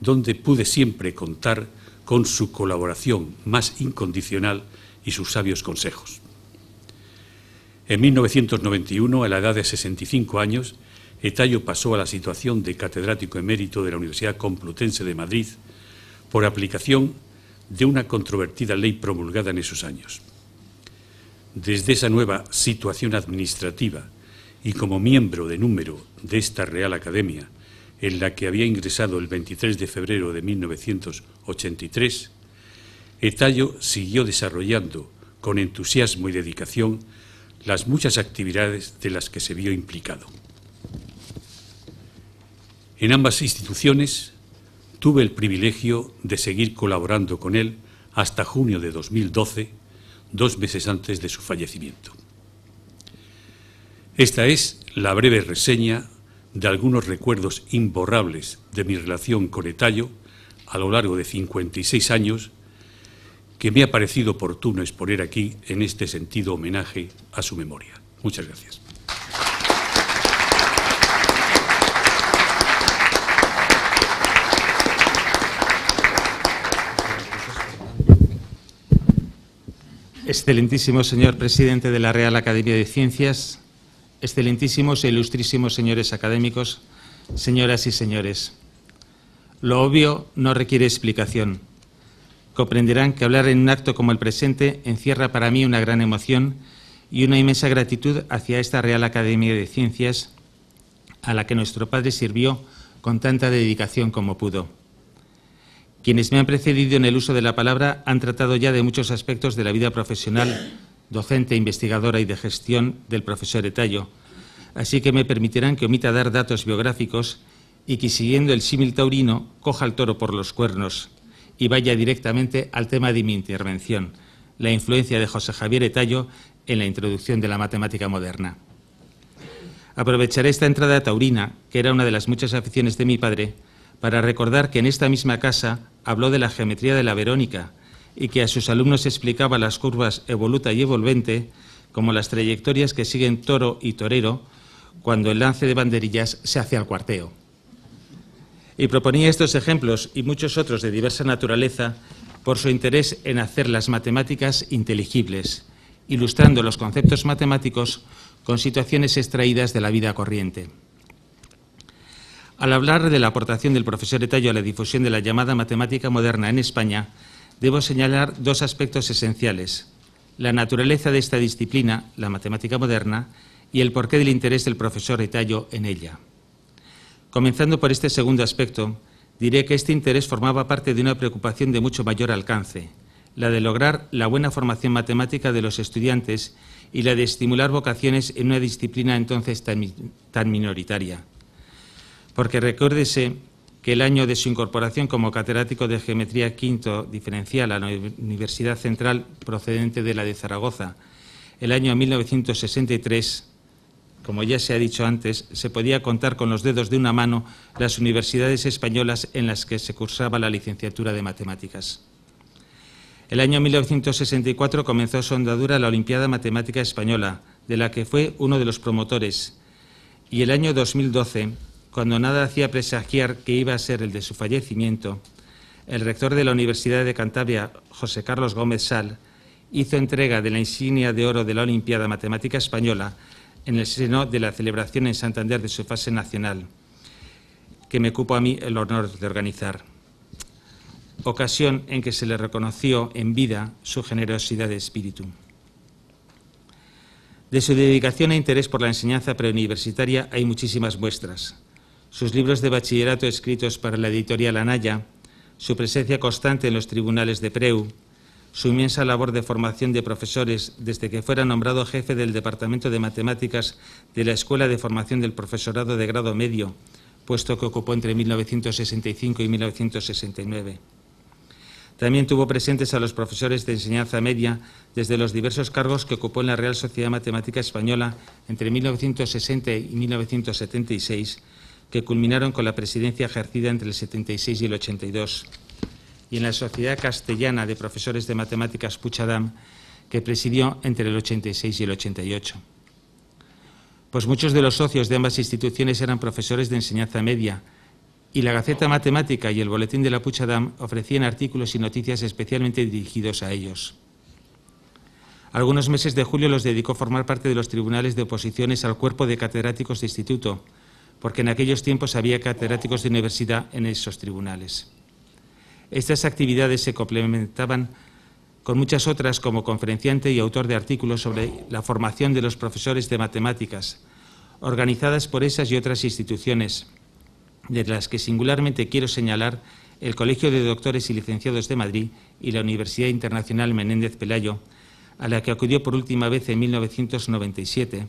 donde pude siempre contar con su colaboración más incondicional y sus sabios consejos. En 1991, a la edad de 65 años, Etayo pasó a la situación de catedrático emérito de la Universidad Complutense de Madrid por aplicación de una controvertida ley promulgada en esos años. Desde esa nueva situación administrativa y como miembro de número de esta Real Academia en la que había ingresado el 23 de febrero de 1983, Etayo siguió desarrollando con entusiasmo y dedicación las muchas actividades de las que se vio implicado. En ambas instituciones tuve el privilegio de seguir colaborando con él hasta junio de 2012, dos meses antes de su fallecimiento. Esta es la breve reseña de algunos recuerdos imborrables de mi relación con Etayo a lo largo de 56 años que me ha parecido oportuno exponer aquí en este sentido homenaje a su memoria. Muchas gracias. Excelentísimo señor presidente de la Real Academia de Ciencias, excelentísimos e ilustrísimos señores académicos, señoras y señores. Lo obvio no requiere explicación. Comprenderán que hablar en un acto como el presente encierra para mí una gran emoción y una inmensa gratitud hacia esta Real Academia de Ciencias a la que nuestro padre sirvió con tanta dedicación como pudo. Quienes me han precedido en el uso de la palabra han tratado ya de muchos aspectos de la vida profesional docente, investigadora y de gestión del profesor Etayo, así que me permitirán que omita dar datos biográficos y que siguiendo el símil taurino coja el toro por los cuernos y vaya directamente al tema de mi intervención, la influencia de José Javier Etayo en la introducción de la matemática moderna. Aprovecharé esta entrada taurina, que era una de las muchas aficiones de mi padre, para recordar que en esta misma casa habló de la geometría de la Verónica, y que a sus alumnos explicaba las curvas evoluta y evolvente, como las trayectorias que siguen toro y torero cuando el lance de banderillas se hace al cuarteo. Y proponía estos ejemplos y muchos otros de diversa naturaleza por su interés en hacer las matemáticas inteligibles, ilustrando los conceptos matemáticos con situaciones extraídas de la vida corriente. Al hablar de la aportación del profesor Etallo a la difusión de la llamada matemática moderna en España, debo señalar dos aspectos esenciales, la naturaleza de esta disciplina, la matemática moderna, y el porqué del interés del profesor Retallo en ella. Comenzando por este segundo aspecto, diré que este interés formaba parte de una preocupación de mucho mayor alcance, la de lograr la buena formación matemática de los estudiantes y la de estimular vocaciones en una disciplina entonces tan, tan minoritaria. Porque recuérdese que el año de su incorporación como catedrático de Geometría Quinto Diferencial a la Universidad Central procedente de la de Zaragoza, el año 1963, como ya se ha dicho antes, se podía contar con los dedos de una mano las universidades españolas en las que se cursaba la licenciatura de matemáticas. El año 1964 comenzó su andadura la Olimpiada Matemática Española, de la que fue uno de los promotores, y el año 2012 cuando nada hacía presagiar que iba a ser el de su fallecimiento, el rector de la Universidad de Cantabria, José Carlos Gómez Sal, hizo entrega de la insignia de oro de la Olimpiada Matemática Española en el seno de la celebración en Santander de su fase nacional, que me cupo a mí el honor de organizar, ocasión en que se le reconoció en vida su generosidad de espíritu. De su dedicación e interés por la enseñanza preuniversitaria hay muchísimas muestras sus libros de bachillerato escritos para la editorial Anaya, su presencia constante en los tribunales de Preu, su inmensa labor de formación de profesores desde que fuera nombrado jefe del Departamento de Matemáticas de la Escuela de Formación del Profesorado de Grado Medio, puesto que ocupó entre 1965 y 1969. También tuvo presentes a los profesores de enseñanza media desde los diversos cargos que ocupó en la Real Sociedad Matemática Española entre 1960 y 1976 que culminaron con la presidencia ejercida entre el 76 y el 82, y en la Sociedad Castellana de Profesores de Matemáticas Puchadam, que presidió entre el 86 y el 88. Pues muchos de los socios de ambas instituciones eran profesores de enseñanza media, y la Gaceta Matemática y el Boletín de la Puchadam ofrecían artículos y noticias especialmente dirigidos a ellos. Algunos meses de julio los dedicó a formar parte de los tribunales de oposiciones al cuerpo de catedráticos de instituto, porque en aquellos tiempos había catedráticos de universidad en esos tribunales. Estas actividades se complementaban con muchas otras como conferenciante y autor de artículos sobre la formación de los profesores de matemáticas, organizadas por esas y otras instituciones, de las que singularmente quiero señalar el Colegio de Doctores y Licenciados de Madrid y la Universidad Internacional Menéndez Pelayo, a la que acudió por última vez en 1997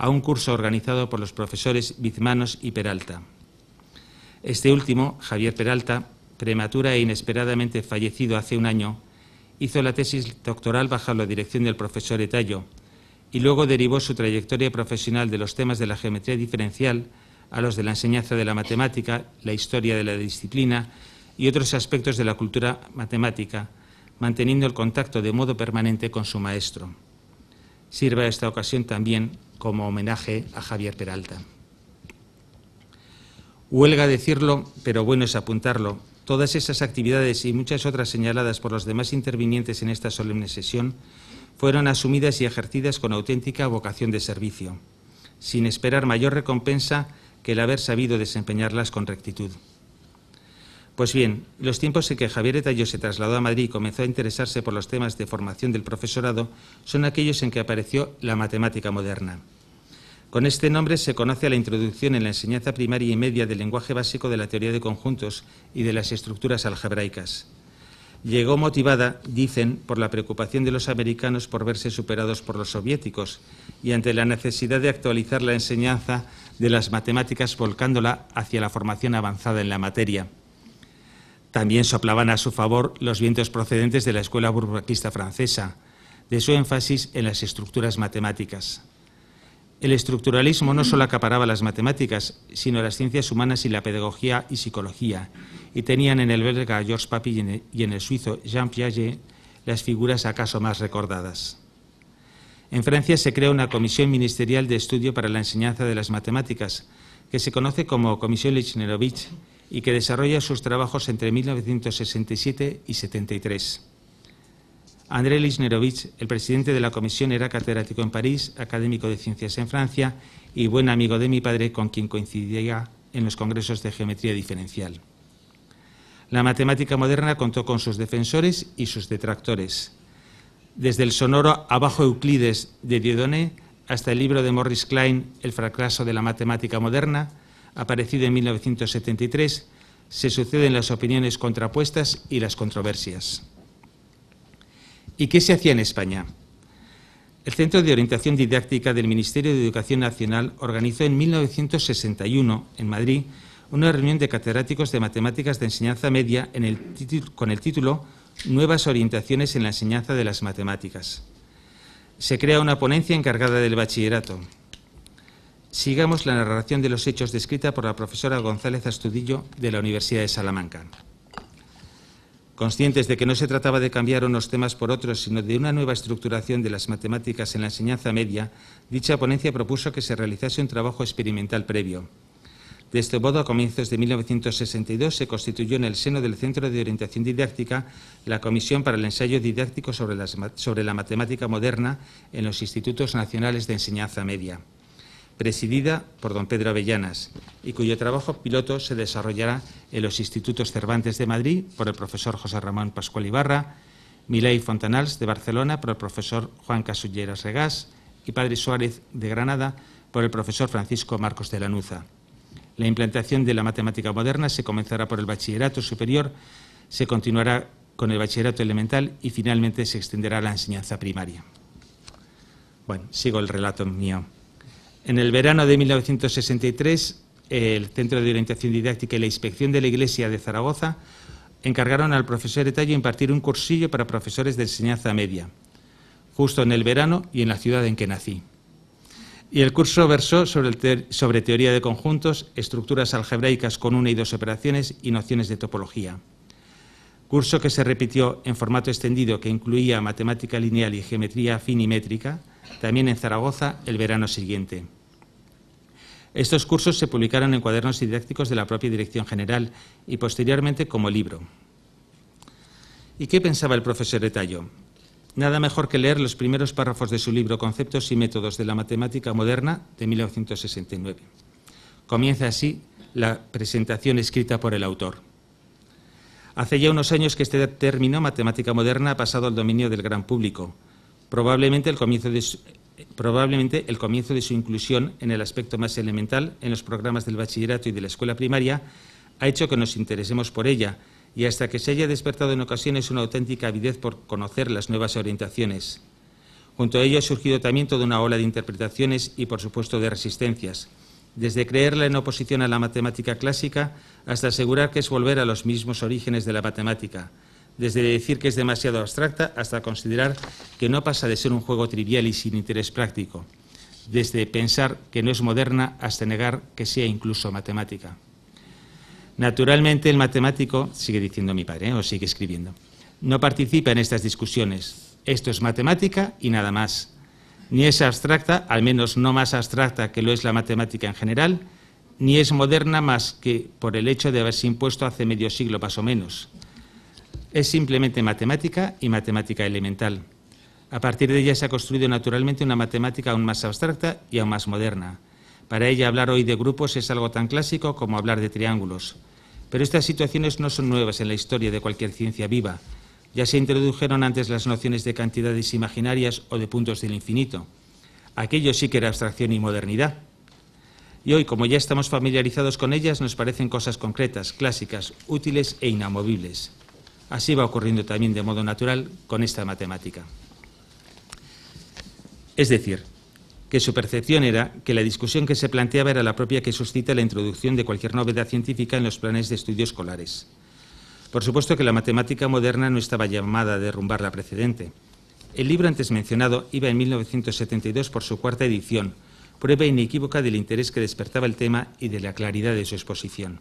a un curso organizado por los profesores Bizmanos y Peralta. Este último, Javier Peralta, prematura e inesperadamente fallecido hace un año, hizo la tesis doctoral bajo la dirección del profesor Etallo y luego derivó su trayectoria profesional de los temas de la geometría diferencial a los de la enseñanza de la matemática, la historia de la disciplina y otros aspectos de la cultura matemática, manteniendo el contacto de modo permanente con su maestro. Sirva esta ocasión también como homenaje a Javier Peralta. Huelga decirlo, pero bueno es apuntarlo. Todas esas actividades y muchas otras señaladas por los demás intervinientes en esta solemne sesión fueron asumidas y ejercidas con auténtica vocación de servicio, sin esperar mayor recompensa que el haber sabido desempeñarlas con rectitud. Pues bien, los tiempos en que Javier Etayo se trasladó a Madrid y comenzó a interesarse por los temas de formación del profesorado son aquellos en que apareció la matemática moderna. Con este nombre se conoce a la introducción en la enseñanza primaria y media del lenguaje básico de la teoría de conjuntos y de las estructuras algebraicas. Llegó motivada, dicen, por la preocupación de los americanos por verse superados por los soviéticos y ante la necesidad de actualizar la enseñanza de las matemáticas volcándola hacia la formación avanzada en la materia. También soplaban a su favor los vientos procedentes de la escuela Burbaquista francesa, de su énfasis en las estructuras matemáticas. El estructuralismo no solo acaparaba las matemáticas, sino las ciencias humanas y la pedagogía y psicología, y tenían en el belga Georges Papy y en el suizo Jean Piaget las figuras acaso más recordadas. En Francia se crea una comisión ministerial de estudio para la enseñanza de las matemáticas, que se conoce como Comisión Lechnerovich, y que desarrolla sus trabajos entre 1967 y 73. André Lisnerovich, el presidente de la comisión, era catedrático en París, académico de ciencias en Francia y buen amigo de mi padre, con quien coincidía en los congresos de geometría diferencial. La matemática moderna contó con sus defensores y sus detractores. Desde el sonoro Abajo Euclides de Diodoné, hasta el libro de Morris Klein, El fracaso de la matemática moderna, aparecido en 1973, se suceden las opiniones contrapuestas y las controversias. ¿Y qué se hacía en España? El Centro de Orientación Didáctica del Ministerio de Educación Nacional organizó en 1961, en Madrid, una reunión de catedráticos de matemáticas de enseñanza media con el título Nuevas orientaciones en la enseñanza de las matemáticas. Se crea una ponencia encargada del bachillerato. Sigamos la narración de los hechos descrita por la profesora González Astudillo de la Universidad de Salamanca. Conscientes de que no se trataba de cambiar unos temas por otros, sino de una nueva estructuración de las matemáticas en la enseñanza media, dicha ponencia propuso que se realizase un trabajo experimental previo. De este modo, a comienzos de 1962 se constituyó en el seno del Centro de Orientación Didáctica la Comisión para el Ensayo Didáctico sobre, sobre la Matemática Moderna en los Institutos Nacionales de Enseñanza Media presidida por don Pedro Avellanas, y cuyo trabajo piloto se desarrollará en los Institutos Cervantes de Madrid por el profesor José Ramón Pascual Ibarra, milei Fontanals de Barcelona por el profesor Juan Casulleras Regás y Padre Suárez de Granada por el profesor Francisco Marcos de Lanuza. La implantación de la matemática moderna se comenzará por el bachillerato superior, se continuará con el bachillerato elemental y finalmente se extenderá a la enseñanza primaria. Bueno, sigo el relato mío. En el verano de 1963, el Centro de Orientación Didáctica y la Inspección de la Iglesia de Zaragoza encargaron al profesor Etallo impartir un cursillo para profesores de enseñanza media, justo en el verano y en la ciudad en que nací. Y el curso versó sobre, sobre teoría de conjuntos, estructuras algebraicas con una y dos operaciones y nociones de topología. Curso que se repitió en formato extendido que incluía matemática lineal y geometría finimétrica también en Zaragoza el verano siguiente. Estos cursos se publicaron en cuadernos didácticos de la propia Dirección General y posteriormente como libro. ¿Y qué pensaba el profesor de tallo? Nada mejor que leer los primeros párrafos de su libro Conceptos y Métodos de la Matemática Moderna de 1969. Comienza así la presentación escrita por el autor. Hace ya unos años que este término, matemática moderna, ha pasado al dominio del gran público probablemente el comienzo de su, inclusión en el aspecto más elemental en los programas del bachillerato y de la escuela primaria ha hecho que nos interesemos por ella y hasta que se haya despertado en ocasiones una auténtica avidez por conocer las nuevas orientaciones. Junto a ello ha surgido también toda una ola de interpretaciones y, por supuesto, de resistencias, desde creerla en oposición a la matemática clásica hasta asegurar que es volver a los mismos orígenes de la matemática, desde decir que es demasiado abstracta hasta considerar que no pasa de ser un juego trivial y sin interés práctico, desde pensar que no es moderna hasta negar que sea incluso matemática. Naturalmente el matemático, sigue diciendo mi padre, ¿eh? o sigue escribiendo, no participa en estas discusiones. Esto es matemática y nada más. Ni es abstracta, al menos no más abstracta que lo es la matemática en general, ni es moderna más que por el hecho de haberse impuesto hace medio siglo más o menos es simplemente matemática y matemática elemental. A partir de ella se ha construido naturalmente una matemática aún más abstracta y aún más moderna. Para ella hablar hoy de grupos es algo tan clásico como hablar de triángulos. Pero estas situaciones no son nuevas en la historia de cualquier ciencia viva. Ya se introdujeron antes las nociones de cantidades imaginarias o de puntos del infinito. Aquello sí que era abstracción y modernidad. Y hoy, como ya estamos familiarizados con ellas, nos parecen cosas concretas, clásicas, útiles e inamovibles. Así va ocurriendo también de modo natural con esta matemática. Es decir, que su percepción era que la discusión que se planteaba era la propia que suscita la introducción de cualquier novedad científica en los planes de estudios escolares. Por supuesto que la matemática moderna no estaba llamada a derrumbar la precedente. El libro antes mencionado iba en 1972 por su cuarta edición, prueba inequívoca del interés que despertaba el tema y de la claridad de su exposición.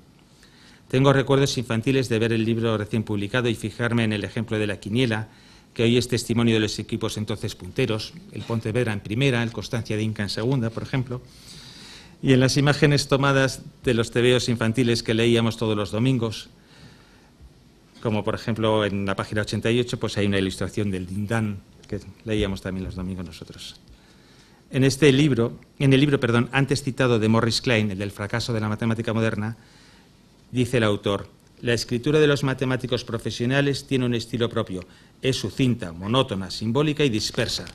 Tengo recuerdos infantiles de ver el libro recién publicado y fijarme en el ejemplo de la quiniela, que hoy es testimonio de los equipos entonces punteros, el Pontevedra en primera, el Constancia de Inca en segunda, por ejemplo, y en las imágenes tomadas de los tebeos infantiles que leíamos todos los domingos, como por ejemplo en la página 88, pues hay una ilustración del Dindán que leíamos también los domingos nosotros. En este libro, en el libro, perdón, antes citado de Morris Klein, el del fracaso de la matemática moderna, Dice el autor, la escritura de los matemáticos profesionales tiene un estilo propio. Es sucinta, monótona, simbólica y dispersa.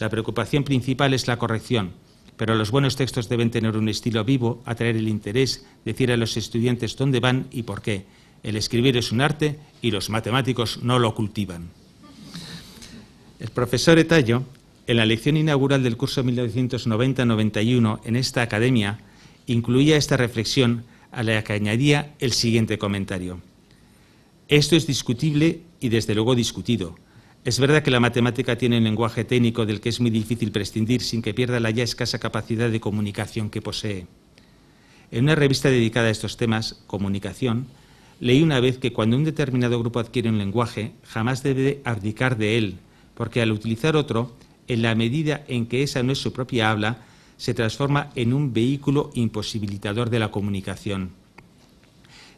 La preocupación principal es la corrección, pero los buenos textos deben tener un estilo vivo, atraer el interés, decir a los estudiantes dónde van y por qué. El escribir es un arte y los matemáticos no lo cultivan. El profesor Etallo, en la lección inaugural del curso 1990-91 en esta academia, incluía esta reflexión a la que añadía el siguiente comentario. Esto es discutible y desde luego discutido. Es verdad que la matemática tiene un lenguaje técnico del que es muy difícil prescindir sin que pierda la ya escasa capacidad de comunicación que posee. En una revista dedicada a estos temas, Comunicación, leí una vez que cuando un determinado grupo adquiere un lenguaje, jamás debe abdicar de él, porque al utilizar otro, en la medida en que esa no es su propia habla, se transforma en un vehículo imposibilitador de la comunicación.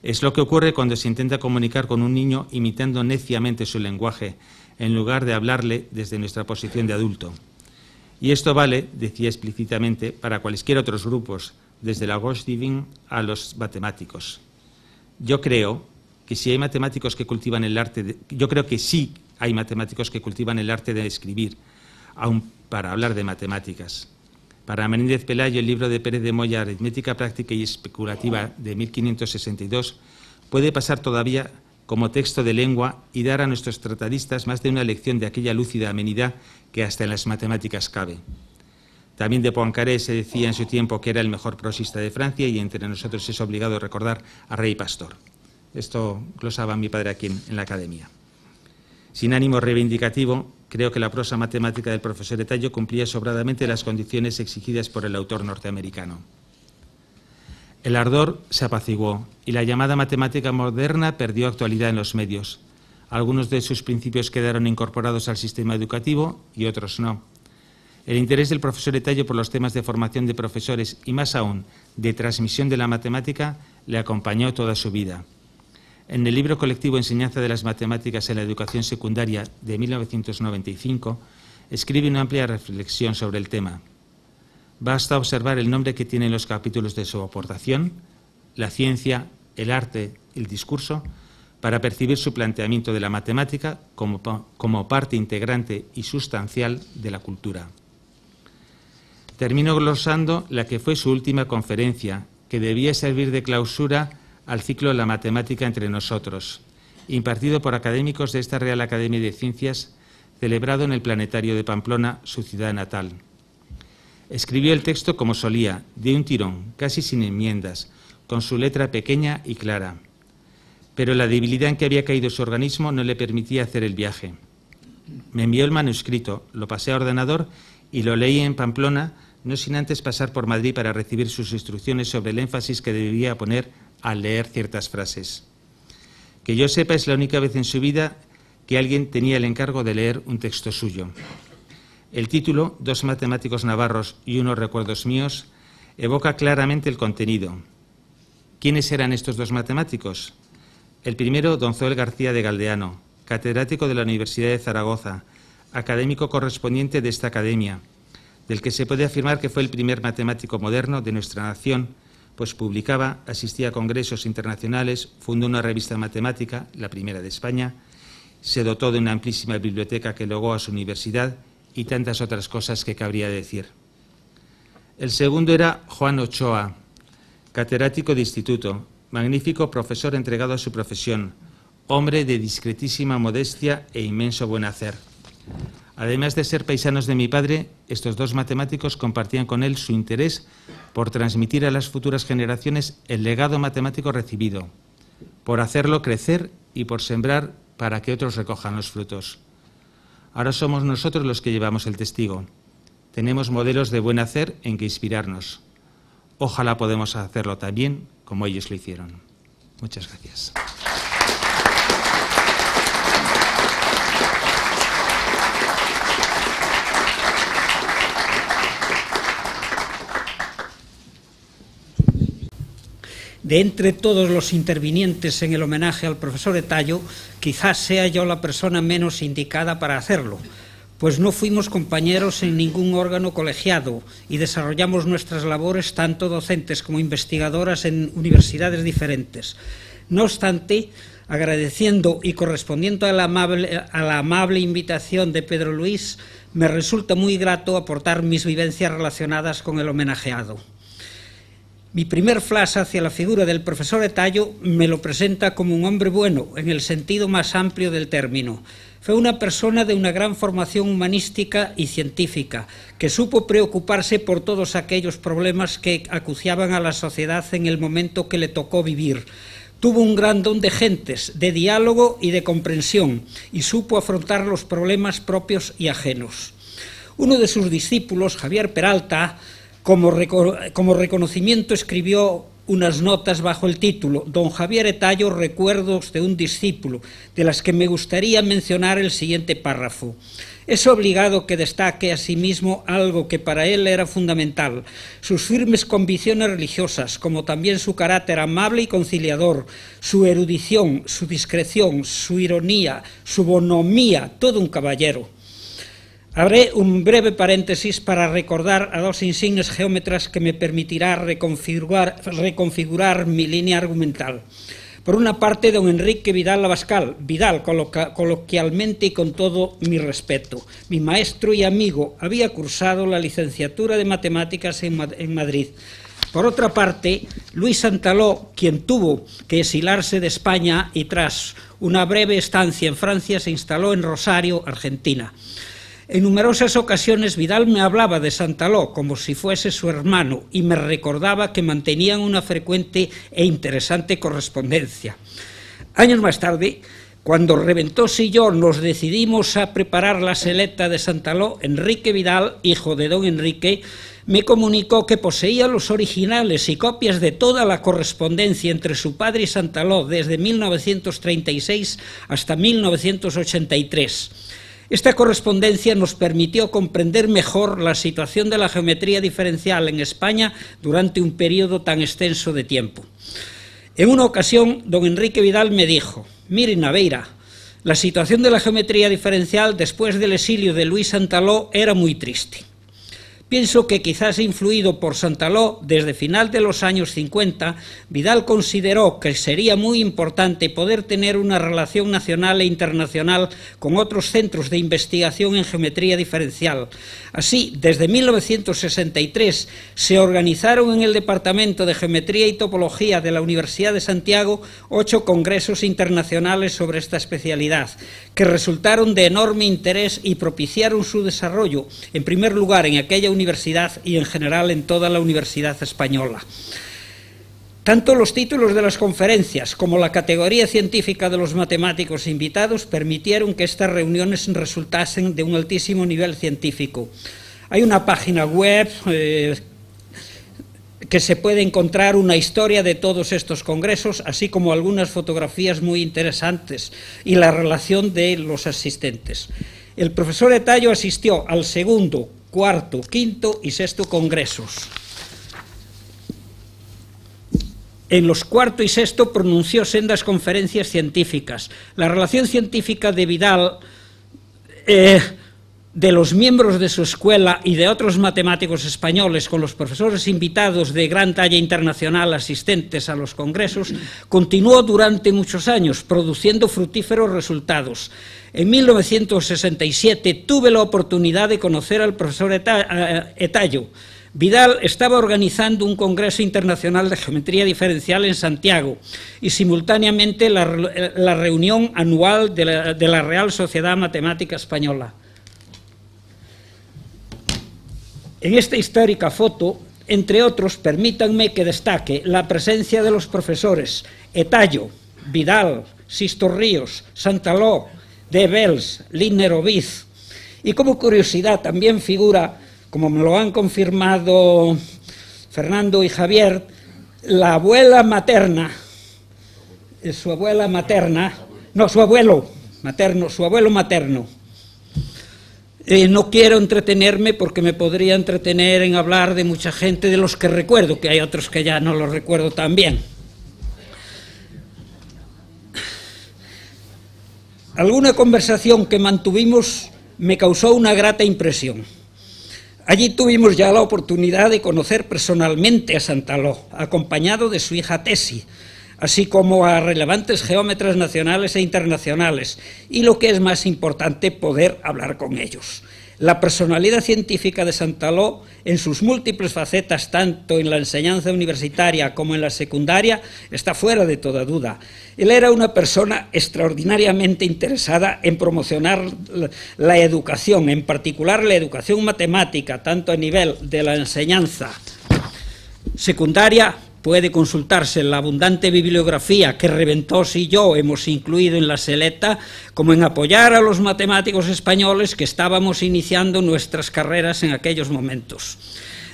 Es lo que ocurre cuando se intenta comunicar con un niño imitando neciamente su lenguaje, en lugar de hablarle desde nuestra posición de adulto. Y esto vale, decía explícitamente, para cualquier otros grupos, desde la Ghost a los matemáticos. Yo creo que si hay matemáticos que cultivan el arte, yo creo que sí hay matemáticos que cultivan el arte de escribir, aun para hablar de matemáticas. Para Menéndez Pelayo, el libro de Pérez de Moya, Aritmética Práctica y Especulativa de 1562, puede pasar todavía como texto de lengua y dar a nuestros tratadistas más de una lección de aquella lúcida amenidad que hasta en las matemáticas cabe. También de Poincaré se decía en su tiempo que era el mejor prosista de Francia y entre nosotros es obligado recordar a Rey Pastor. Esto glosaba mi padre aquí en la academia. Sin ánimo reivindicativo, creo que la prosa matemática del profesor Etayo cumplía sobradamente las condiciones exigidas por el autor norteamericano. El ardor se apaciguó y la llamada matemática moderna perdió actualidad en los medios. Algunos de sus principios quedaron incorporados al sistema educativo y otros no. El interés del profesor Etayo por los temas de formación de profesores y más aún de transmisión de la matemática le acompañó toda su vida. En el libro colectivo Enseñanza de las Matemáticas en la Educación Secundaria de 1995, escribe una amplia reflexión sobre el tema. Basta observar el nombre que tienen los capítulos de su aportación, la ciencia, el arte, el discurso, para percibir su planteamiento de la matemática como, como, parte integrante y sustancial de la cultura. Termino glosando la que fue su última conferencia, que debía servir de clausura al ciclo La Matemática entre nosotros, impartido por académicos de esta Real Academia de Ciencias, celebrado en el Planetario de Pamplona, su ciudad natal. Escribió el texto como solía, de un tirón, casi sin enmiendas, con su letra pequeña y clara. Pero la debilidad en que había caído su organismo no le permitía hacer el viaje. Me envió el manuscrito, lo pasé a ordenador y lo leí en Pamplona, no sin antes pasar por Madrid para recibir sus instrucciones sobre el énfasis que debía poner al leer ciertas frases. Que yo sepa es la única vez en su vida que alguien tenía el encargo de leer un texto suyo. El título, Dos matemáticos navarros y unos recuerdos míos, evoca claramente el contenido. ¿Quiénes eran estos dos matemáticos? El primero, don Zoel García de Galdeano, catedrático de la Universidad de Zaragoza, académico correspondiente de esta academia, del que se puede afirmar que fue el primer matemático moderno de nuestra nación, pues publicaba, asistía a congresos internacionales, fundó una revista matemática, la primera de España, se dotó de una amplísima biblioteca que logó a su universidad y tantas otras cosas que cabría decir. El segundo era Juan Ochoa, catedrático de instituto, magnífico profesor entregado a su profesión, hombre de discretísima modestia e inmenso buen hacer. Además de ser paisanos de mi padre, estos dos matemáticos compartían con él su interés por transmitir a las futuras generaciones el legado matemático recibido, por hacerlo crecer y por sembrar para que otros recojan los frutos. Ahora somos nosotros los que llevamos el testigo. Tenemos modelos de buen hacer en que inspirarnos. Ojalá podamos hacerlo también como ellos lo hicieron. Muchas gracias. de entre todos los intervinientes en el homenaje al profesor Etayo, quizás sea yo la persona menos indicada para hacerlo, pues no fuimos compañeros en ningún órgano colegiado y desarrollamos nuestras labores tanto docentes como investigadoras en universidades diferentes. No obstante, agradeciendo y correspondiendo a la, amable, a la amable, invitación de Pedro Luis, me resulta muy grato aportar mis vivencias relacionadas con el homenajeado. Mi primer flash hacia la figura del profesor Etayo me lo presenta como un hombre bueno, en el sentido más amplio del término. Fue una persona de una gran formación humanística y científica, que supo preocuparse por todos aquellos problemas que acuciaban a la sociedad en el momento que le tocó vivir. Tuvo un gran don de gentes, de diálogo y de comprensión, y supo afrontar los problemas propios y ajenos. Uno de sus discípulos, Javier Peralta, como, reconocimiento escribió unas notas bajo el título Don Javier Etayo recuerdos de un discípulo, de las que me gustaría mencionar el siguiente párrafo. Es obligado que destaque asimismo sí algo que para él era fundamental, sus firmes convicciones religiosas, como también su carácter amable y conciliador, su erudición, su discreción, su ironía, su bonomía, todo un caballero. Haré un breve paréntesis para recordar a dos insignes geómetras que me permitirán reconfigurar, mi línea argumental. Por una parte, don Enrique Vidal Abascal, Vidal coloquialmente y con todo mi respeto. Mi maestro y amigo había cursado la licenciatura de matemáticas en, en Madrid. Por otra parte, Luis Santaló, quien tuvo que exilarse de España y tras una breve estancia en Francia se instaló en Rosario, Argentina. En numerosas ocasiones Vidal me hablaba de Santaló como si fuese su hermano y me recordaba que mantenían una frecuente e interesante correspondencia. Años más tarde, cuando Reventó y yo nos decidimos a preparar la seleta de Santaló, Enrique Vidal, hijo de don Enrique, me comunicó que poseía los originales y copias de toda la correspondencia entre su padre y Santaló desde 1936 hasta 1983. Esta correspondencia nos permitió comprender mejor la situación de la geometría diferencial en España durante un periodo tan extenso de tiempo. En una ocasión, don Enrique Vidal me dijo, miren Naveira, la situación de la geometría diferencial después del exilio de Luis Santaló era muy triste. Pienso que quizás influido por Santaló, desde final de los años 50, Vidal consideró que sería muy importante poder tener una relación nacional e internacional con otros centros de investigación en geometría diferencial. Así, desde 1963 se organizaron en el Departamento de Geometría y Topología de la Universidad de Santiago ocho congresos internacionales sobre esta especialidad, que resultaron de enorme interés y propiciaron su desarrollo, en primer lugar en aquella universidad y en general en toda la universidad española. Tanto los títulos de las conferencias como la categoría científica de los matemáticos invitados permitieron que estas reuniones resultasen de un altísimo nivel científico. Hay una página web eh, que se puede encontrar una historia de todos estos congresos, así como algunas fotografías muy interesantes y la relación de los asistentes. El profesor Etayo asistió al segundo, cuarto, quinto y sexto congresos. En los cuarto y sexto pronunció sendas conferencias científicas. La relación científica de Vidal eh, de los miembros de su escuela y de otros matemáticos españoles con los profesores invitados de gran talla internacional asistentes a los congresos, continuó durante muchos años, produciendo fructíferos resultados. En 1967 tuve la oportunidad de conocer al profesor eh, Etayo. Vidal estaba organizando un Congreso Internacional de Geometría Diferencial en Santiago y simultáneamente la, reunión anual de la Real Sociedad Matemática Española. En esta histórica foto, entre otros, permítanme que destaque la presencia de los profesores Etayo, Vidal, Sisto Ríos, Santaló, De Bels, Y como curiosidad también figura, como me lo han confirmado Fernando y Javier, la abuela materna, su abuela materna, no, su abuelo materno, su abuelo materno, eh, no quiero entretenerme porque me podría entretener en hablar de mucha gente de los que recuerdo, que hay otros que ya no los recuerdo tan bien. Alguna conversación que mantuvimos me causó una grata impresión. Allí tuvimos ya la oportunidad de conocer personalmente a Santaló, acompañado de su hija Tessie, así como a relevantes geómetras nacionales e internacionales, y lo que es más importante, poder hablar con ellos. La personalidad científica de Santaló, en sus múltiples facetas, tanto en la enseñanza universitaria como en la secundaria, está fuera de toda duda. Él era una persona extraordinariamente interesada en promocionar la educación, en particular la educación matemática, tanto a nivel de la enseñanza secundaria puede consultarse en la abundante bibliografía que Reventós y yo hemos incluido en la seleta, como en apoyar a los matemáticos españoles que estábamos iniciando nuestras carreras en aquellos momentos.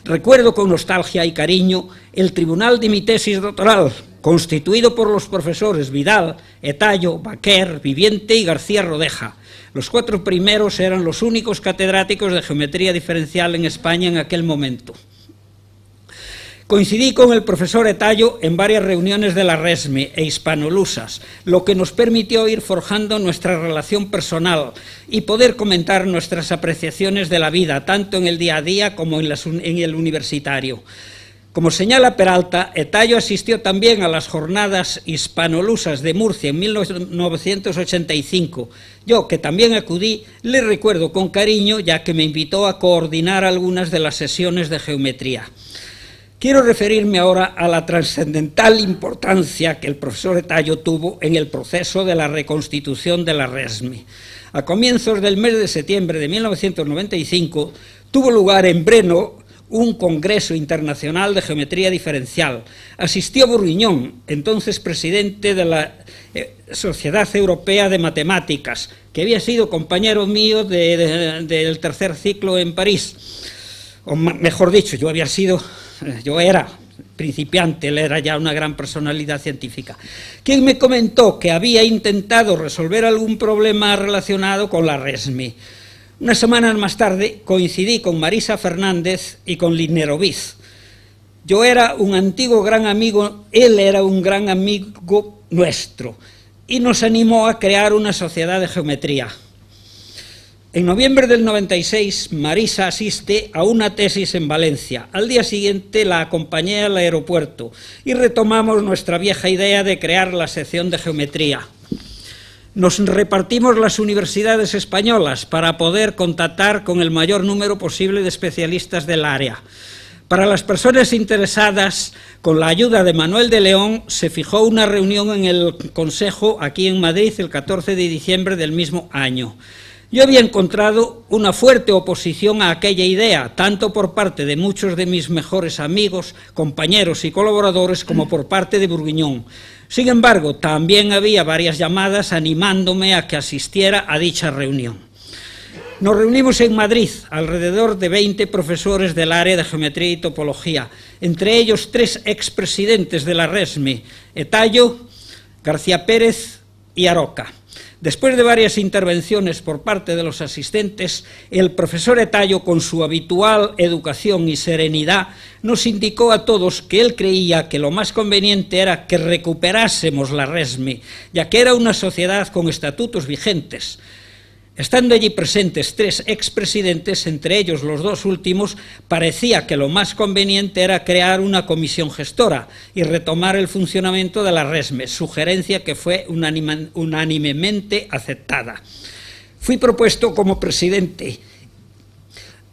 Recuerdo con nostalgia y cariño el tribunal de mi tesis doctoral, constituido por los profesores Vidal, Etayo, Baquer, Viviente y García Rodeja. Los cuatro primeros eran los únicos catedráticos de geometría diferencial en España en aquel momento. Coincidí con el profesor Etayo en varias reuniones de la RESME e Hispanolusas, lo que nos permitió ir forjando nuestra relación personal y poder comentar nuestras apreciaciones de la vida, tanto en el día a día como en, el universitario. Como señala Peralta, Etayo asistió también a las jornadas hispanolusas de Murcia en 1985. Yo, que también acudí, le recuerdo con cariño ya que me invitó a coordinar algunas de las sesiones de geometría. Quiero referirme ahora a la trascendental importancia que el profesor Etallo tuvo en el proceso de la reconstitución de la RESMI. A comienzos del mes de septiembre de 1995 tuvo lugar en Breno un Congreso Internacional de Geometría Diferencial. Asistió Bourguignon, entonces presidente de la eh, Sociedad Europea de Matemáticas, que había sido compañero mío del tercer ciclo en París. O mejor dicho, yo había sido [laughs] yo era principiante, él era ya una gran personalidad científica, quien me comentó que había intentado resolver algún problema relacionado con la RESMI. Una semana más tarde coincidí con Marisa Fernández y con Viz. Yo era un antiguo gran amigo, él era un gran amigo nuestro, y nos animó a crear una sociedad de geometría. En noviembre del 96, Marisa asiste a una tesis en Valencia. Al día siguiente la acompañé al aeropuerto y retomamos nuestra vieja idea de crear la sección de geometría. Nos repartimos las universidades españolas para poder contactar con el mayor número posible de especialistas del área. Para las personas interesadas, con la ayuda de Manuel de León, se fijó una reunión en el Consejo aquí en Madrid el 14 de diciembre del mismo año. Yo había encontrado una fuerte oposición a aquella idea, tanto por parte de muchos de mis mejores amigos, compañeros y colaboradores, como por parte de Burguiñón. Sin embargo, también había varias llamadas animándome a que asistiera a dicha reunión. Nos reunimos en Madrid, alrededor de 20 profesores del área de geometría y topología, entre ellos tres expresidentes de la RESME, Etayo, García Pérez y Aroca. Después de varias intervenciones por parte de los asistentes, el profesor Etallo, con su habitual educación y serenidad, nos indicó a todos que él creía que lo más conveniente era que recuperásemos la RESMI, ya que era una sociedad con estatutos vigentes. Estando allí presentes tres expresidentes, entre ellos los dos últimos, parecía que lo más conveniente era crear una comisión gestora y retomar el funcionamiento de la RESME, sugerencia que fue unánimemente aceptada. Fui propuesto como presidente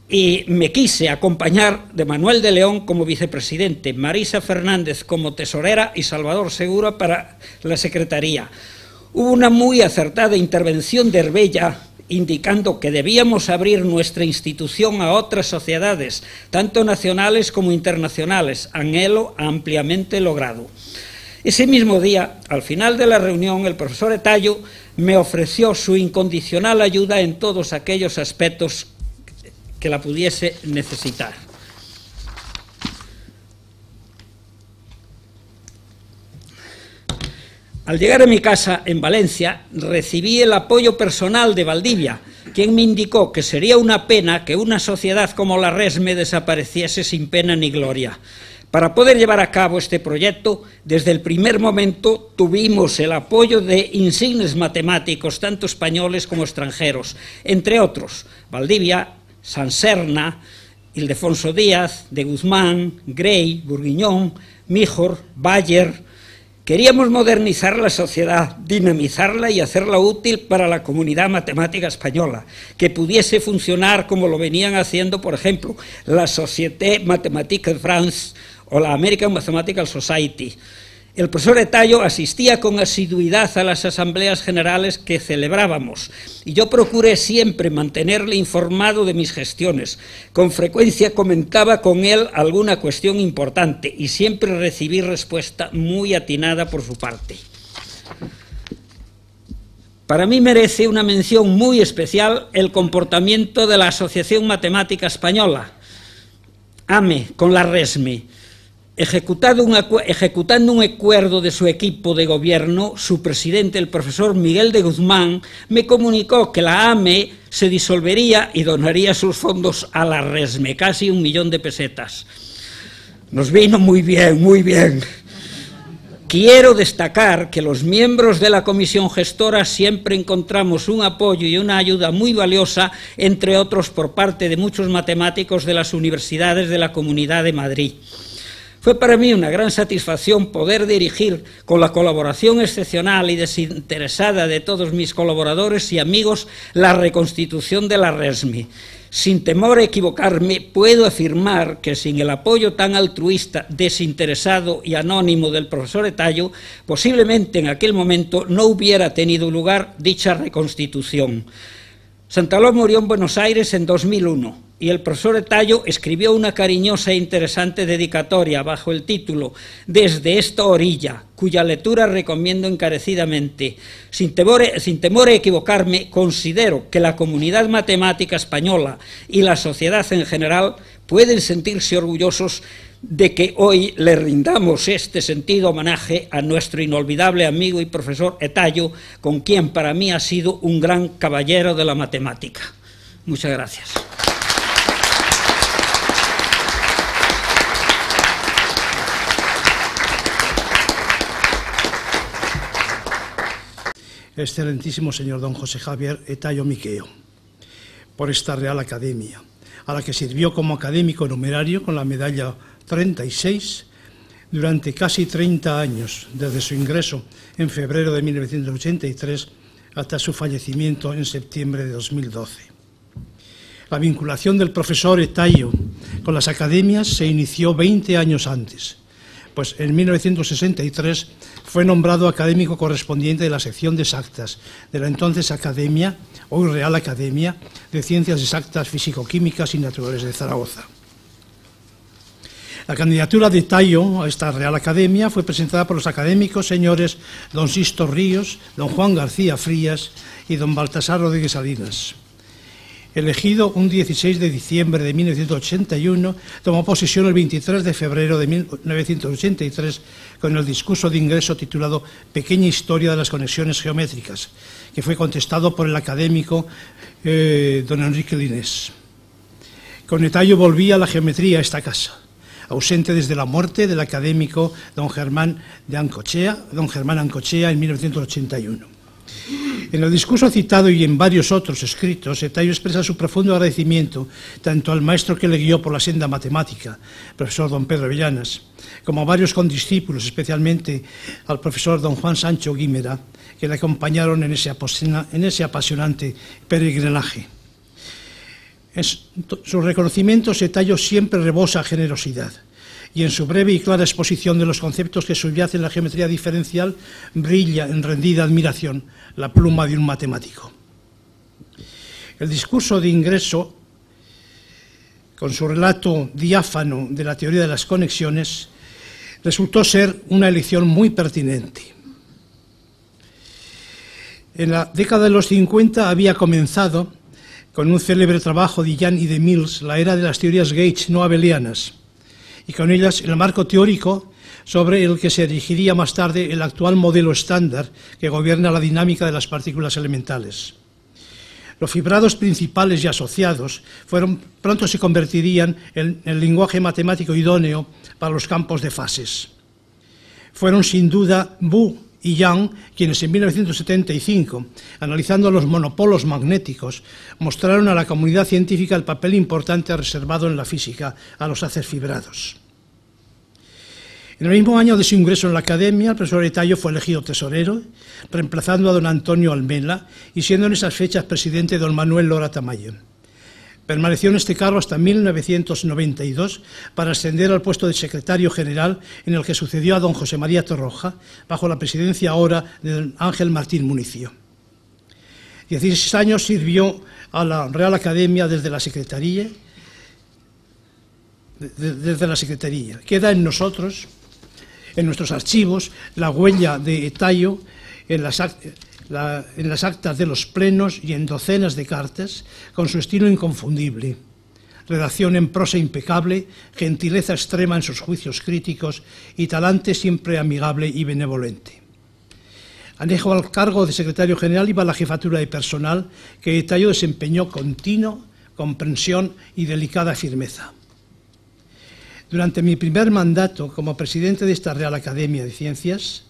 y me quise acompañar de Manuel de León como vicepresidente, Marisa Fernández como tesorera y Salvador Segura para la secretaría. Hubo una muy acertada intervención de Herbella indicando que debíamos abrir nuestra institución a otras sociedades, tanto nacionales como internacionales, anhelo ampliamente logrado. Ese mismo día, al final de la reunión, el profesor Etayo me ofreció su incondicional ayuda en todos aquellos aspectos que la pudiese necesitar. Al llegar a mi casa en Valencia, recibí el apoyo personal de Valdivia, quien me indicó que sería una pena que una sociedad como la RESME desapareciese sin pena ni gloria. Para poder llevar a cabo este proyecto, desde el primer momento tuvimos el apoyo de insignes matemáticos, tanto españoles como extranjeros, entre otros Valdivia, Sanserna, Ildefonso Díaz, de Guzmán, Grey, Burguiñón, Mijor, Bayer, Queríamos modernizar la sociedad, dinamizarla y hacerla útil para la comunidad matemática española, que pudiese funcionar como lo venían haciendo, por ejemplo, la Société Mathématique de France o la American Mathematical Society, el profesor Etayo asistía con asiduidad a las asambleas generales que celebrábamos y yo procuré siempre mantenerle informado de mis gestiones. Con frecuencia comentaba con él alguna cuestión importante y siempre recibí respuesta muy atinada por su parte. Para mí merece una mención muy especial el comportamiento de la Asociación Matemática Española, AME, con la RESME ejecutando un acuerdo de su equipo de gobierno, su presidente, el profesor Miguel de Guzmán, me comunicó que la AME se disolvería y donaría sus fondos a la RESME, casi un millón de pesetas. Nos vino muy bien, muy bien. Quiero destacar que los miembros de la comisión gestora siempre encontramos un apoyo y una ayuda muy valiosa, entre otros por parte de muchos matemáticos de las universidades de la Comunidad de Madrid. Fue para mí una gran satisfacción poder dirigir, con la colaboración excepcional y desinteresada de todos mis colaboradores y amigos, la reconstitución de la RESMI. Sin temor a equivocarme, puedo afirmar que sin el apoyo tan altruista, desinteresado y anónimo del profesor Etallo, posiblemente en aquel momento no hubiera tenido lugar dicha reconstitución. Santaló murió en Buenos Aires en 2001 y el profesor Etallo escribió una cariñosa e interesante dedicatoria bajo el título Desde esta orilla, cuya lectura recomiendo encarecidamente. Sin temor, a equivocarme, considero que la comunidad matemática española y la sociedad en general pueden sentirse orgullosos de que hoy le rindamos este sentido homenaje a nuestro inolvidable amigo y profesor Etayo, con quien para mí ha sido un gran caballero de la matemática. Muchas gracias. excelentísimo señor don José Javier Etayo Miqueo, por esta Real Academia, a la que sirvió como académico numerario con la medalla 36 durante casi 30 años, desde su ingreso en febrero de 1983 hasta su fallecimiento en septiembre de 2012. La vinculación del profesor Etayo con las academias se inició 20 años antes, pues en 1963 fue nombrado académico correspondiente de la sección de exactas de la entonces Academia, hoy Real Academia, de Ciencias Exactas Físico-Químicas y Naturales de Zaragoza. La candidatura de Tallo a esta Real Academia fue presentada por los académicos señores don Sisto Ríos, don Juan García Frías y don Baltasar Rodríguez Salinas. Elegido un 16 de diciembre de 1981, tomó posesión el 23 de febrero de 1983 con el discurso de ingreso titulado Pequeña historia de las conexiones geométricas, que fue contestado por el académico eh, don Enrique Linés. Con detalle volvía la geometría a esta casa ausente desde la muerte del académico don Germán, de Ancochea, don Germán Ancochea en 1981. En el discurso citado y en varios otros escritos, Etayo expresa su profundo agradecimiento tanto al maestro que le guió por la senda matemática, profesor don Pedro Villanas, como a varios condiscípulos, especialmente al profesor don Juan Sancho Guimera, que le acompañaron en ese, apasionante peregrinaje. En su reconocimiento, Etayo siempre rebosa generosidad y en su breve y clara exposición de los conceptos que subyacen la geometría diferencial brilla en rendida admiración la pluma de un matemático. El discurso de ingreso, con su relato diáfano de la teoría de las conexiones, resultó ser una elección muy pertinente. En la década de los 50 había comenzado, con un célebre trabajo de Jan y de Mills, la era de las teorías gauge no abelianas, y con ellas el marco teórico sobre el que se dirigiría más tarde el actual modelo estándar que gobierna la dinámica de las partículas elementales. Los fibrados principales y asociados fueron, pronto se convertirían en el lenguaje matemático idóneo para los campos de fases. Fueron sin duda Bu y Young, quienes en 1975, analizando los monopolos magnéticos, mostraron a la comunidad científica el papel importante reservado en la física a los haces fibrados. En el mismo año de su ingreso en la academia, el profesor Etayo fue elegido tesorero, reemplazando a don Antonio Almela y siendo en esas fechas presidente don Manuel Lora Tamayo. Permaneció en este cargo hasta 1992 para ascender al puesto de secretario general en el que sucedió a don José María Torroja, bajo la presidencia ahora de don Ángel Martín Municio. Dieciséis años sirvió a la Real Academia desde la Secretaría, desde la Secretaría. Queda en nosotros, en nuestros archivos, la huella de tallo en las en las actas de los plenos y en docenas de cartas, con su estilo inconfundible. Redacción en prosa impecable, gentileza extrema en sus juicios críticos y talante siempre amigable y benevolente. Anejo al cargo de secretario general iba la jefatura de personal, que detalló desempeñó continuo, comprensión y delicada firmeza. Durante mi primer mandato como presidente de esta Real Academia de Ciencias,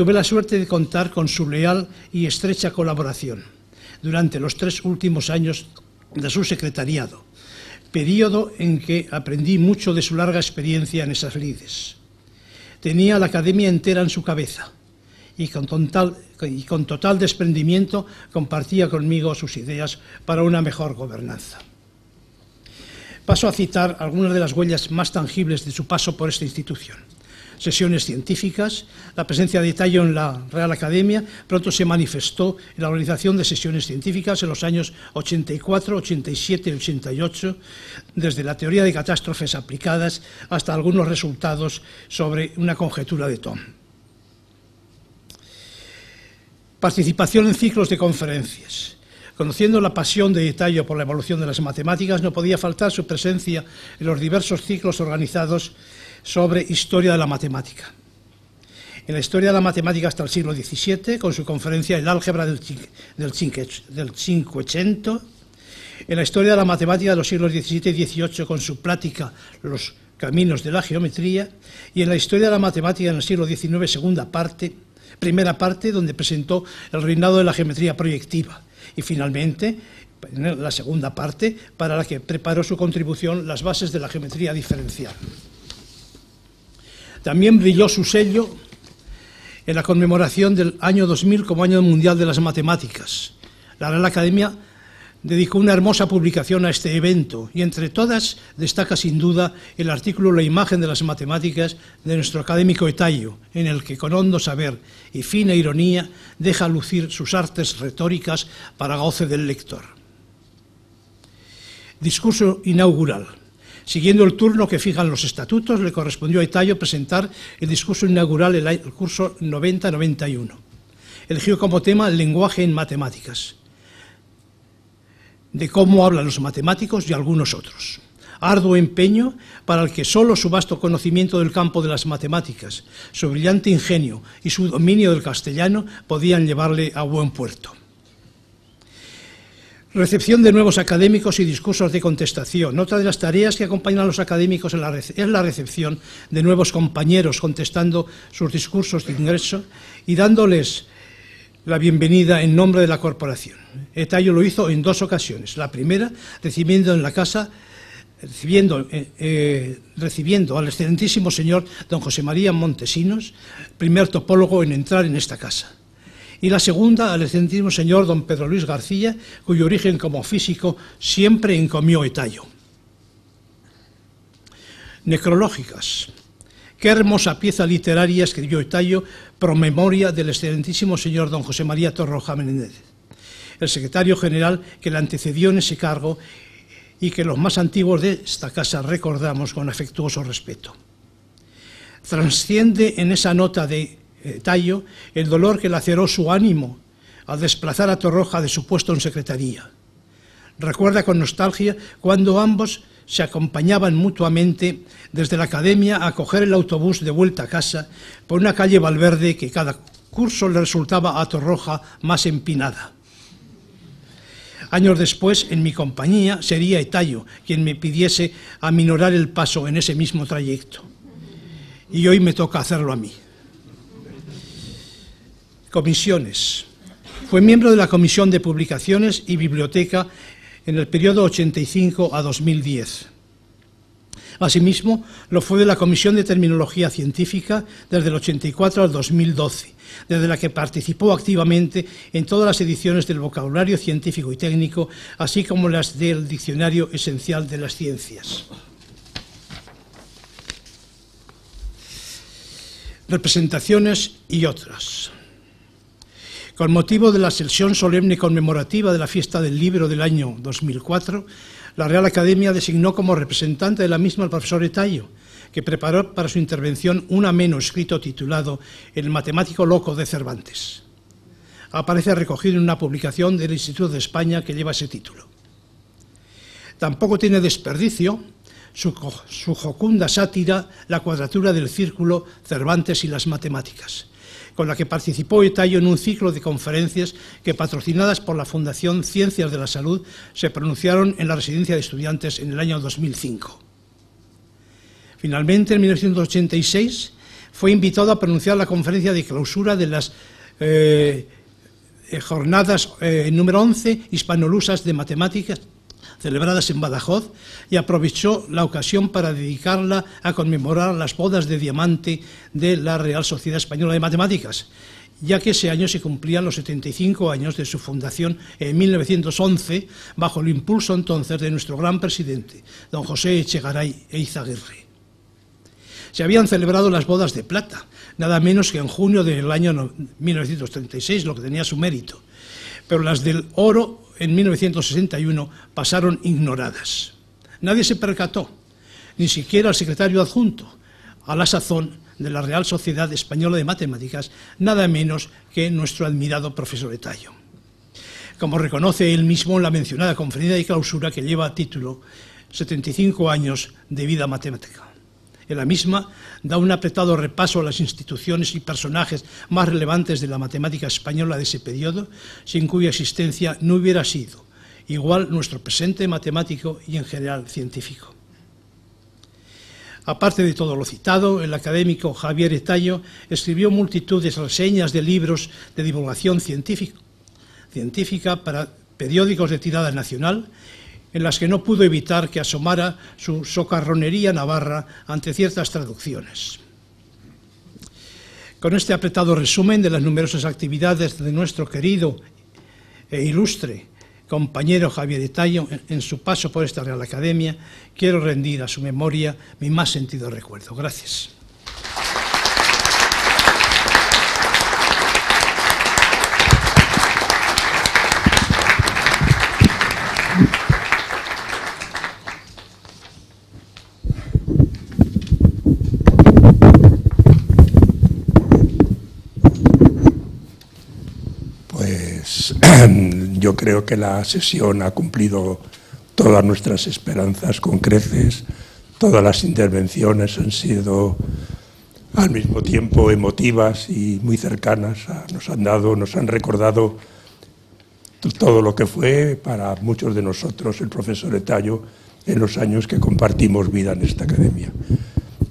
Tuve la suerte de contar con su leal y estrecha colaboración durante los tres últimos años de su secretariado, periodo en que aprendí mucho de su larga experiencia en esas lides. Tenía la academia entera en su cabeza y con total, y con total desprendimiento compartía conmigo sus ideas para una mejor gobernanza. Paso a citar algunas de las huellas más tangibles de su paso por esta institución sesiones científicas. La presencia de Italo en la Real Academia pronto se manifestó en la organización de sesiones científicas en los años 84, 87 y 88, desde la teoría de catástrofes aplicadas hasta algunos resultados sobre una conjetura de Tom. Participación en ciclos de conferencias. Conociendo la pasión de Italio por la evolución de las matemáticas, no podía faltar su presencia en los diversos ciclos organizados sobre historia de la matemática. En la historia de la matemática hasta el siglo XVII, con su conferencia El álgebra del, del, en la historia de la matemática de los siglos XVII y XVIII, con su plática Los caminos de la geometría, y en la historia de la matemática en el siglo XIX, segunda parte, primera parte, donde presentó el reinado de la geometría proyectiva, y finalmente en la segunda parte, para la que preparó su contribución las bases de la geometría diferencial. También brilló su sello en la conmemoración del año 2000 como Año Mundial de las Matemáticas. La Real Academia dedicó una hermosa publicación a este evento y entre todas destaca sin duda el artículo La imagen de las matemáticas de nuestro académico Etayo, en el que con hondo saber y fina ironía deja lucir sus artes retóricas para goce del lector. Discurso inaugural. Siguiendo el turno que fijan los estatutos, le correspondió a Itayo presentar el discurso inaugural del curso 90-91. Eligió como tema el lenguaje en matemáticas, de cómo hablan los matemáticos y algunos otros arduo empeño para el que solo su vasto conocimiento del campo de las matemáticas, su brillante ingenio y su dominio del castellano podían llevarle a buen puerto. Recepción de nuevos académicos y discursos de contestación. Otra de las tareas que acompañan a los académicos es la recepción de nuevos compañeros contestando sus discursos de ingreso y dándoles la bienvenida en nombre de la corporación. Etayo lo hizo en dos ocasiones. La primera, recibiendo en la casa Recibiendo, eh, eh, recibiendo, al excelentísimo señor don José María Montesinos, primer topólogo en entrar en esta casa y la segunda al excelentísimo señor don Pedro Luis García, cuyo origen como físico siempre encomió Etayo. Necrológicas. Qué hermosa pieza literaria escribió Etayo, promemoria del excelentísimo señor don José María Torroja Menéndez, el secretario general que le antecedió en ese cargo y que los más antiguos de esta casa recordamos con afectuoso respeto. Transciende en esa nota de eh, el dolor que laceró su ánimo al desplazar a Torroja de su puesto en secretaría. Recuerda con nostalgia cuando ambos se acompañaban mutuamente desde la academia a coger el autobús de vuelta a casa por una calle Valverde que cada curso le resultaba a Torroja más empinada. Años después, en mi compañía, sería Etayo quien me pidiese aminorar el paso en ese mismo trayecto. Y hoy me toca hacerlo a mí. Comisiones. Fue miembro de la Comisión de Publicaciones y Biblioteca en el periodo 85 a 2010. Asimismo, lo fue de la Comisión de Terminología Científica desde el 84 al 2012, desde la que participó activamente en todas las ediciones del vocabulario científico y técnico, así como las del Diccionario Esencial de las Ciencias. Representaciones y otras. Con motivo de la sesión solemne conmemorativa de la fiesta del libro del año 2004, la Real Academia designó como representante de la misma al profesor Etayo, que preparó para su intervención un ameno escrito titulado El matemático loco de Cervantes. Aparece recogido en una publicación del Instituto de España que lleva ese título. Tampoco tiene desperdicio su, su jocunda sátira La cuadratura del círculo, Cervantes y las matemáticas, con la que participó talló en un ciclo de conferencias que, patrocinadas por la Fundación Ciencias de la Salud, se pronunciaron en la residencia de estudiantes en el año 2005. Finalmente, en 1986, fue invitado a pronunciar la conferencia de clausura de las eh, eh, jornadas eh, número 11 Hispanolusas de matemáticas celebradas en Badajoz, y aprovechó la ocasión para dedicarla a conmemorar las bodas de diamante de la Real Sociedad Española de Matemáticas, ya que ese año se cumplían los 75 años de su fundación en 1911, bajo el impulso entonces de nuestro gran presidente, don José Echegaray Eizaguirre. Se habían celebrado las bodas de plata, nada menos que en junio del año 1936, lo que tenía su mérito, pero las del oro en 1961 pasaron ignoradas. Nadie se percató, ni siquiera el secretario adjunto, a la sazón de la Real Sociedad Española de Matemáticas, nada menos que nuestro admirado profesor tallo. Como reconoce él mismo en la mencionada conferencia de clausura que lleva a título 75 años de vida matemática en la misma da un apretado repaso a las instituciones y personajes más relevantes de la matemática española de ese periodo, sin cuya existencia no hubiera sido igual nuestro presente matemático y en general científico. Aparte de todo lo citado, el académico Javier Etayo escribió multitud de reseñas de libros de divulgación científica, científica para periódicos de tirada nacional en las que no pudo evitar que asomara su socarronería navarra ante ciertas traducciones. Con este apretado resumen de las numerosas actividades de nuestro querido e ilustre compañero Javier Tallo en su paso por esta Real Academia, quiero rendir a su memoria mi más sentido recuerdo. Gracias. [clears throat] yo creo que la sesión ha cumplido todas nuestras esperanzas con creces. Todas las intervenciones han sido al mismo tiempo emotivas y muy cercanas. Ah, nos han dado, nos han recordado todo lo que fue para muchos de nosotros el profesor Etayo en los años que compartimos vida en esta academia.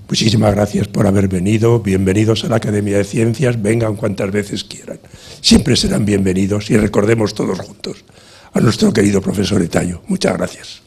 Muchísimas gracias por haber venido, bienvenidos a la Academia de Ciencias, vengan cuantas veces quieran. Siempre serán bienvenidos y recordemos todos juntos a nuestro querido profesor Etaño. Muchas gracias.